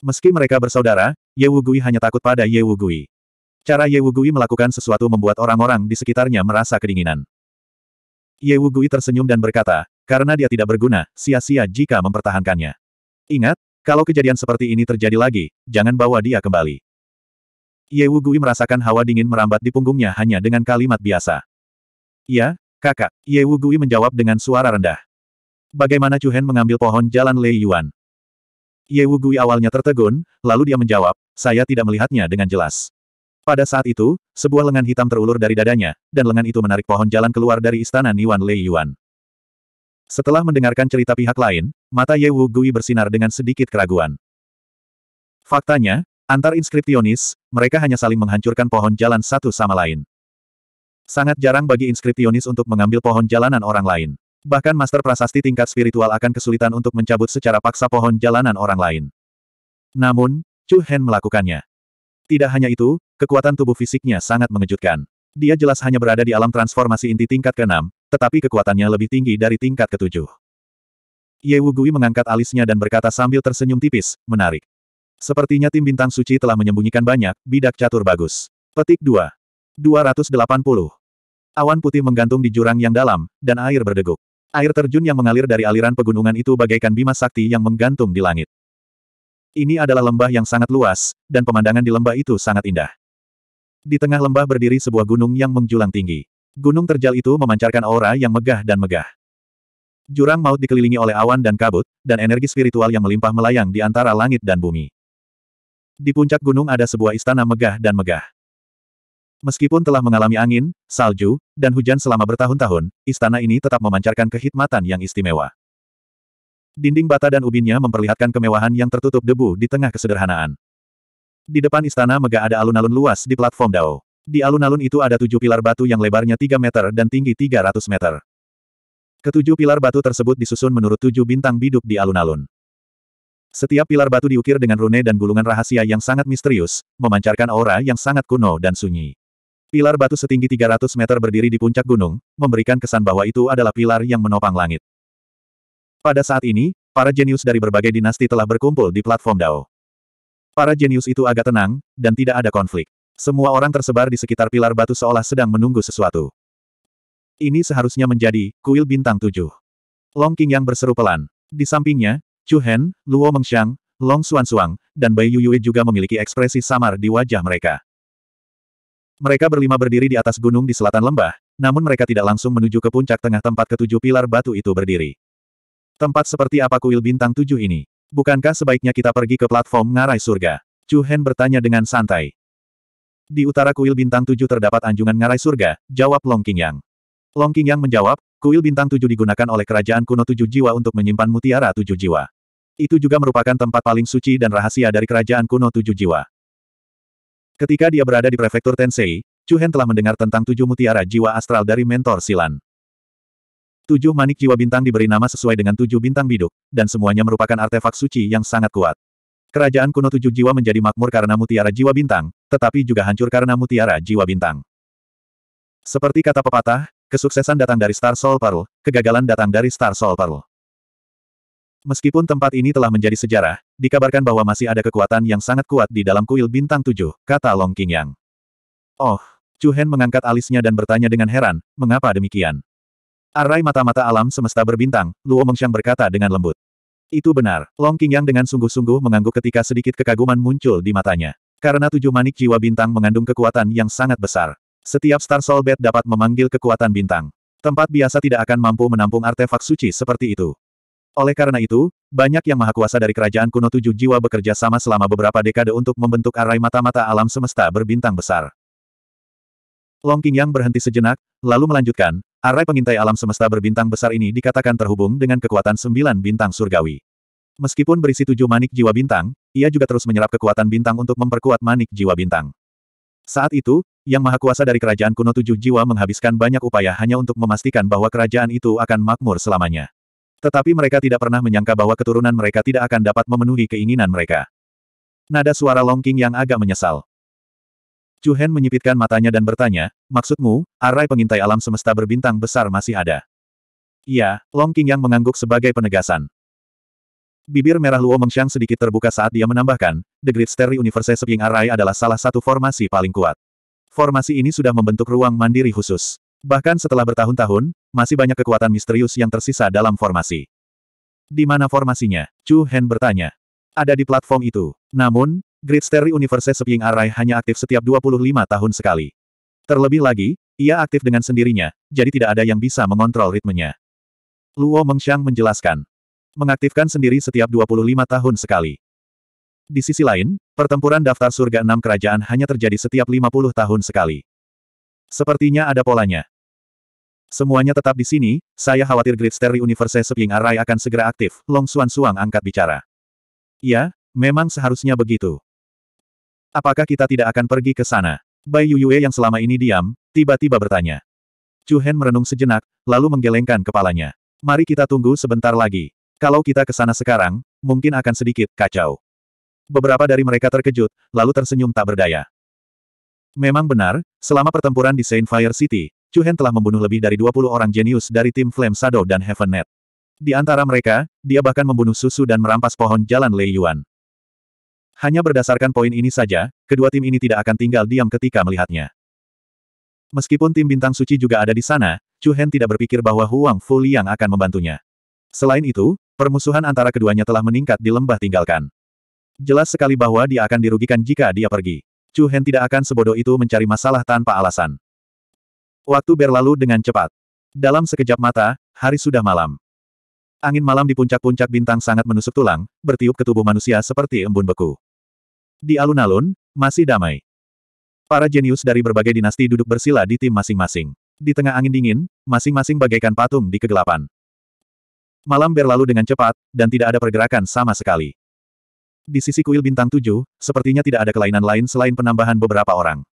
[SPEAKER 1] Meski mereka bersaudara, Ye Gui hanya takut pada Ye Gui. Cara Ye Gui melakukan sesuatu membuat orang-orang di sekitarnya merasa kedinginan. Ye Gui tersenyum dan berkata, karena dia tidak berguna, sia-sia jika mempertahankannya. Ingat, kalau kejadian seperti ini terjadi lagi, jangan bawa dia kembali. Ye Wu Gui merasakan hawa dingin merambat di punggungnya hanya dengan kalimat biasa. Ya, kakak, Ye Wu Gui menjawab dengan suara rendah. Bagaimana Cuhen mengambil pohon jalan Lei Yuan? Ye Wu Gui awalnya tertegun, lalu dia menjawab, saya tidak melihatnya dengan jelas. Pada saat itu, sebuah lengan hitam terulur dari dadanya, dan lengan itu menarik pohon jalan keluar dari istana Niwan Lei Yuan. Setelah mendengarkan cerita pihak lain, mata Ye Wu Gui bersinar dengan sedikit keraguan. Faktanya, antar inskriptionis, mereka hanya saling menghancurkan pohon jalan satu sama lain. Sangat jarang bagi inskriptionis untuk mengambil pohon jalanan orang lain. Bahkan master prasasti tingkat spiritual akan kesulitan untuk mencabut secara paksa pohon jalanan orang lain. Namun, Chu Hen melakukannya. Tidak hanya itu, kekuatan tubuh fisiknya sangat mengejutkan. Dia jelas hanya berada di alam transformasi inti tingkat ke-6, tetapi kekuatannya lebih tinggi dari tingkat ke-7. Ye Wugui mengangkat alisnya dan berkata sambil tersenyum tipis, menarik. Sepertinya tim bintang suci telah menyembunyikan banyak, bidak catur bagus. Petik 2. 280. Awan putih menggantung di jurang yang dalam, dan air berdeguk. Air terjun yang mengalir dari aliran pegunungan itu bagaikan bima sakti yang menggantung di langit. Ini adalah lembah yang sangat luas, dan pemandangan di lembah itu sangat indah. Di tengah lembah berdiri sebuah gunung yang menjulang tinggi. Gunung terjal itu memancarkan aura yang megah dan megah. Jurang maut dikelilingi oleh awan dan kabut, dan energi spiritual yang melimpah melayang di antara langit dan bumi. Di puncak gunung ada sebuah istana megah dan megah. Meskipun telah mengalami angin, salju, dan hujan selama bertahun-tahun, istana ini tetap memancarkan kehikmatan yang istimewa. Dinding bata dan ubinnya memperlihatkan kemewahan yang tertutup debu di tengah kesederhanaan. Di depan istana megah ada alun-alun luas di platform Dao. Di alun-alun itu ada tujuh pilar batu yang lebarnya 3 meter dan tinggi 300 meter. Ketujuh pilar batu tersebut disusun menurut tujuh bintang biduk di alun-alun. Setiap pilar batu diukir dengan rune dan gulungan rahasia yang sangat misterius, memancarkan aura yang sangat kuno dan sunyi. Pilar batu setinggi 300 meter berdiri di puncak gunung, memberikan kesan bahwa itu adalah pilar yang menopang langit. Pada saat ini, para jenius dari berbagai dinasti telah berkumpul di platform Dao. Para jenius itu agak tenang, dan tidak ada konflik. Semua orang tersebar di sekitar pilar batu seolah sedang menunggu sesuatu. Ini seharusnya menjadi kuil bintang tujuh. Long King yang berseru pelan. Di sampingnya, Chu Hen, Luo Mengxiang, Long Xuan Suang, dan Bai Yuyue juga memiliki ekspresi samar di wajah mereka. Mereka berlima berdiri di atas gunung di selatan lembah, namun mereka tidak langsung menuju ke puncak tengah tempat ketujuh pilar batu itu berdiri. Tempat seperti apa kuil bintang tujuh ini? Bukankah sebaiknya kita pergi ke platform ngarai surga? Chu Hen bertanya dengan santai. Di utara kuil bintang tujuh terdapat anjungan ngarai surga, jawab Long yang. Long King Yang menjawab, kuil bintang tujuh digunakan oleh kerajaan kuno tujuh jiwa untuk menyimpan mutiara tujuh jiwa. Itu juga merupakan tempat paling suci dan rahasia dari kerajaan kuno tujuh jiwa. Ketika dia berada di prefektur Tensei, Chu Hen telah mendengar tentang tujuh mutiara jiwa astral dari mentor Silan. Tujuh manik jiwa bintang diberi nama sesuai dengan tujuh bintang biduk, dan semuanya merupakan artefak suci yang sangat kuat. Kerajaan kuno tujuh jiwa menjadi makmur karena mutiara jiwa bintang, tetapi juga hancur karena mutiara jiwa bintang. Seperti kata pepatah, Kesuksesan datang dari Star Soul Paru, kegagalan datang dari Star Soul Paru. Meskipun tempat ini telah menjadi sejarah, dikabarkan bahwa masih ada kekuatan yang sangat kuat di dalam kuil bintang tujuh, kata Long King Yang. Oh, Chu Hen mengangkat alisnya dan bertanya dengan heran, mengapa demikian? Arai mata-mata alam semesta berbintang, Luo Mengxiang berkata dengan lembut. Itu benar, Long King Yang dengan sungguh-sungguh mengangguk ketika sedikit kekaguman muncul di matanya. Karena tujuh manik jiwa bintang mengandung kekuatan yang sangat besar. Setiap Star Soul Bed dapat memanggil kekuatan bintang. Tempat biasa tidak akan mampu menampung artefak suci seperti itu. Oleh karena itu, banyak yang maha kuasa dari kerajaan kuno tujuh jiwa bekerja sama selama beberapa dekade untuk membentuk arai mata-mata alam semesta berbintang besar. Long King yang berhenti sejenak, lalu melanjutkan, arai pengintai alam semesta berbintang besar ini dikatakan terhubung dengan kekuatan sembilan bintang surgawi. Meskipun berisi tujuh manik jiwa bintang, ia juga terus menyerap kekuatan bintang untuk memperkuat manik jiwa bintang. Saat itu, Yang Maha Kuasa dari Kerajaan Kuno Tujuh Jiwa menghabiskan banyak upaya hanya untuk memastikan bahwa kerajaan itu akan makmur selamanya. Tetapi mereka tidak pernah menyangka bahwa keturunan mereka tidak akan dapat memenuhi keinginan mereka. Nada suara Long King yang agak menyesal. Hen menyipitkan matanya dan bertanya, maksudmu, arai pengintai alam semesta berbintang besar masih ada? Iya, Long King yang mengangguk sebagai penegasan. Bibir merah Luo Mengxiang sedikit terbuka saat dia menambahkan, The Great Starry Universe Seping Array adalah salah satu formasi paling kuat. Formasi ini sudah membentuk ruang mandiri khusus. Bahkan setelah bertahun-tahun, masih banyak kekuatan misterius yang tersisa dalam formasi. Di mana formasinya? Chu Hen bertanya. Ada di platform itu. Namun, Great Starry Universe Seping Array hanya aktif setiap 25 tahun sekali. Terlebih lagi, ia aktif dengan sendirinya, jadi tidak ada yang bisa mengontrol ritmenya. Luo Mengxiang menjelaskan. Mengaktifkan sendiri setiap 25 tahun sekali. Di sisi lain, pertempuran daftar surga enam kerajaan hanya terjadi setiap 50 tahun sekali. Sepertinya ada polanya. Semuanya tetap di sini, saya khawatir Great Starry Universe Seping Arai akan segera aktif, Long Suan Suang angkat bicara. Ya, memang seharusnya begitu. Apakah kita tidak akan pergi ke sana? Bai Yue yang selama ini diam, tiba-tiba bertanya. Chu Hen merenung sejenak, lalu menggelengkan kepalanya. Mari kita tunggu sebentar lagi. Kalau kita ke sana sekarang, mungkin akan sedikit kacau. Beberapa dari mereka terkejut, lalu tersenyum tak berdaya. Memang benar, selama pertempuran di Saint Fire City, Chu Hen telah membunuh lebih dari 20 orang jenius dari tim Flame Shadow dan Heaven Net. Di antara mereka, dia bahkan membunuh susu dan merampas pohon jalan Lei Yuan. Hanya berdasarkan poin ini saja, kedua tim ini tidak akan tinggal diam ketika melihatnya. Meskipun tim bintang suci juga ada di sana, Chu Hen tidak berpikir bahwa Huang Fu Liang akan membantunya. Selain itu, Permusuhan antara keduanya telah meningkat di lembah tinggalkan. Jelas sekali bahwa dia akan dirugikan jika dia pergi. Chu Hen tidak akan sebodoh itu mencari masalah tanpa alasan. Waktu berlalu dengan cepat. Dalam sekejap mata, hari sudah malam. Angin malam di puncak-puncak bintang sangat menusuk tulang, bertiup ke tubuh manusia seperti embun beku. Di alun-alun, masih damai. Para jenius dari berbagai dinasti duduk bersila di tim masing-masing. Di tengah angin dingin, masing-masing bagaikan patung di kegelapan. Malam berlalu dengan cepat, dan tidak ada pergerakan sama sekali. Di sisi kuil bintang tujuh, sepertinya tidak ada kelainan lain selain penambahan beberapa orang.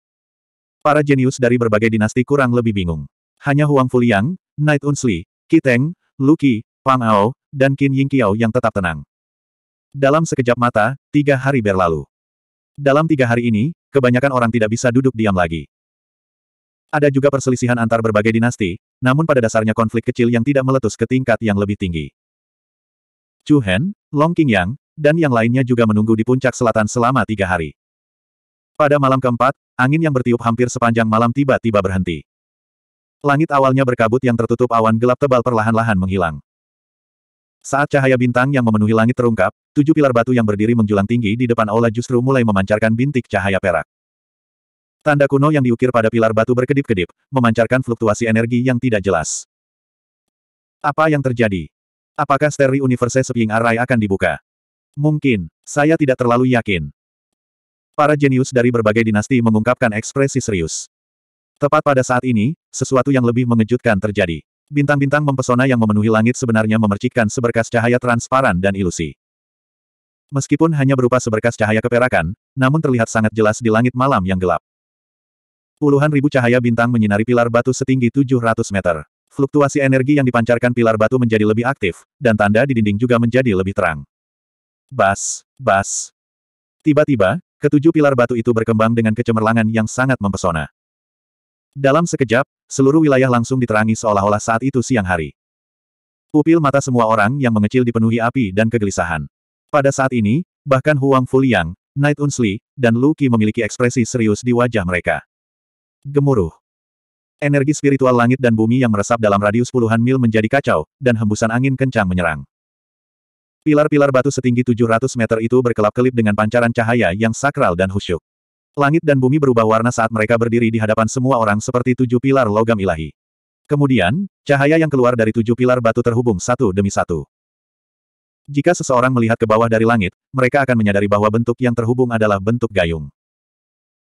[SPEAKER 1] Para jenius dari berbagai dinasti kurang lebih bingung. Hanya Huang Fuliang, Knight Unsli, Kiteng, Luki, Pang Ao, dan Qin Yingqiao yang tetap tenang. Dalam sekejap mata, tiga hari berlalu. Dalam tiga hari ini, kebanyakan orang tidak bisa duduk diam lagi. Ada juga perselisihan antar berbagai dinasti, namun pada dasarnya konflik kecil yang tidak meletus ke tingkat yang lebih tinggi. Chu Hen, Long Qingyang, dan yang lainnya juga menunggu di puncak selatan selama tiga hari. Pada malam keempat, angin yang bertiup hampir sepanjang malam tiba-tiba berhenti. Langit awalnya berkabut yang tertutup awan gelap tebal perlahan-lahan menghilang. Saat cahaya bintang yang memenuhi langit terungkap, tujuh pilar batu yang berdiri menjulang tinggi di depan aula justru mulai memancarkan bintik cahaya perak. Tanda kuno yang diukir pada pilar batu berkedip-kedip, memancarkan fluktuasi energi yang tidak jelas. Apa yang terjadi? Apakah Steri Universe Seping Arai akan dibuka? Mungkin, saya tidak terlalu yakin. Para jenius dari berbagai dinasti mengungkapkan ekspresi serius. Tepat pada saat ini, sesuatu yang lebih mengejutkan terjadi. Bintang-bintang mempesona yang memenuhi langit sebenarnya memercikkan seberkas cahaya transparan dan ilusi. Meskipun hanya berupa seberkas cahaya keperakan, namun terlihat sangat jelas di langit malam yang gelap. Puluhan ribu cahaya bintang menyinari pilar batu setinggi 700 meter. Fluktuasi energi yang dipancarkan pilar batu menjadi lebih aktif, dan tanda di dinding juga menjadi lebih terang. Bas, bas. Tiba-tiba, ketujuh pilar batu itu berkembang dengan kecemerlangan yang sangat mempesona. Dalam sekejap, seluruh wilayah langsung diterangi seolah-olah saat itu siang hari. Pupil mata semua orang yang mengecil dipenuhi api dan kegelisahan. Pada saat ini, bahkan Huang Fuliang, Knight Unsli, dan Luki memiliki ekspresi serius di wajah mereka gemuruh. Energi spiritual langit dan bumi yang meresap dalam radius puluhan mil menjadi kacau, dan hembusan angin kencang menyerang. Pilar-pilar batu setinggi 700 meter itu berkelap-kelip dengan pancaran cahaya yang sakral dan khusyuk. Langit dan bumi berubah warna saat mereka berdiri di hadapan semua orang seperti tujuh pilar logam ilahi. Kemudian, cahaya yang keluar dari tujuh pilar batu terhubung satu demi satu. Jika seseorang melihat ke bawah dari langit, mereka akan menyadari bahwa bentuk yang terhubung adalah bentuk gayung.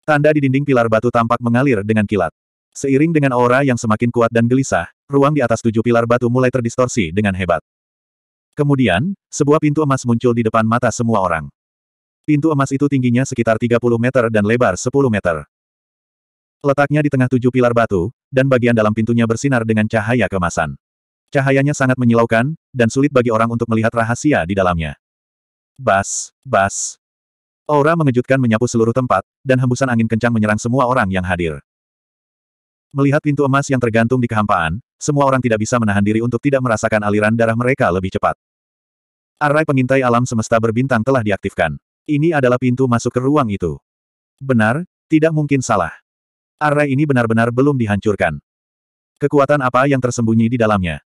[SPEAKER 1] Tanda di dinding pilar batu tampak mengalir dengan kilat. Seiring dengan aura yang semakin kuat dan gelisah, ruang di atas tujuh pilar batu mulai terdistorsi dengan hebat. Kemudian, sebuah pintu emas muncul di depan mata semua orang. Pintu emas itu tingginya sekitar 30 meter dan lebar 10 meter. Letaknya di tengah tujuh pilar batu, dan bagian dalam pintunya bersinar dengan cahaya kemasan. Cahayanya sangat menyilaukan, dan sulit bagi orang untuk melihat rahasia di dalamnya. Bas, bas, Aura mengejutkan menyapu seluruh tempat, dan hembusan angin kencang menyerang semua orang yang hadir. Melihat pintu emas yang tergantung di kehampaan, semua orang tidak bisa menahan diri untuk tidak merasakan aliran darah mereka lebih cepat. Arai pengintai alam semesta berbintang telah diaktifkan. Ini adalah pintu masuk ke ruang itu. Benar, tidak mungkin salah. Arai ini benar-benar belum dihancurkan. Kekuatan apa yang tersembunyi di dalamnya?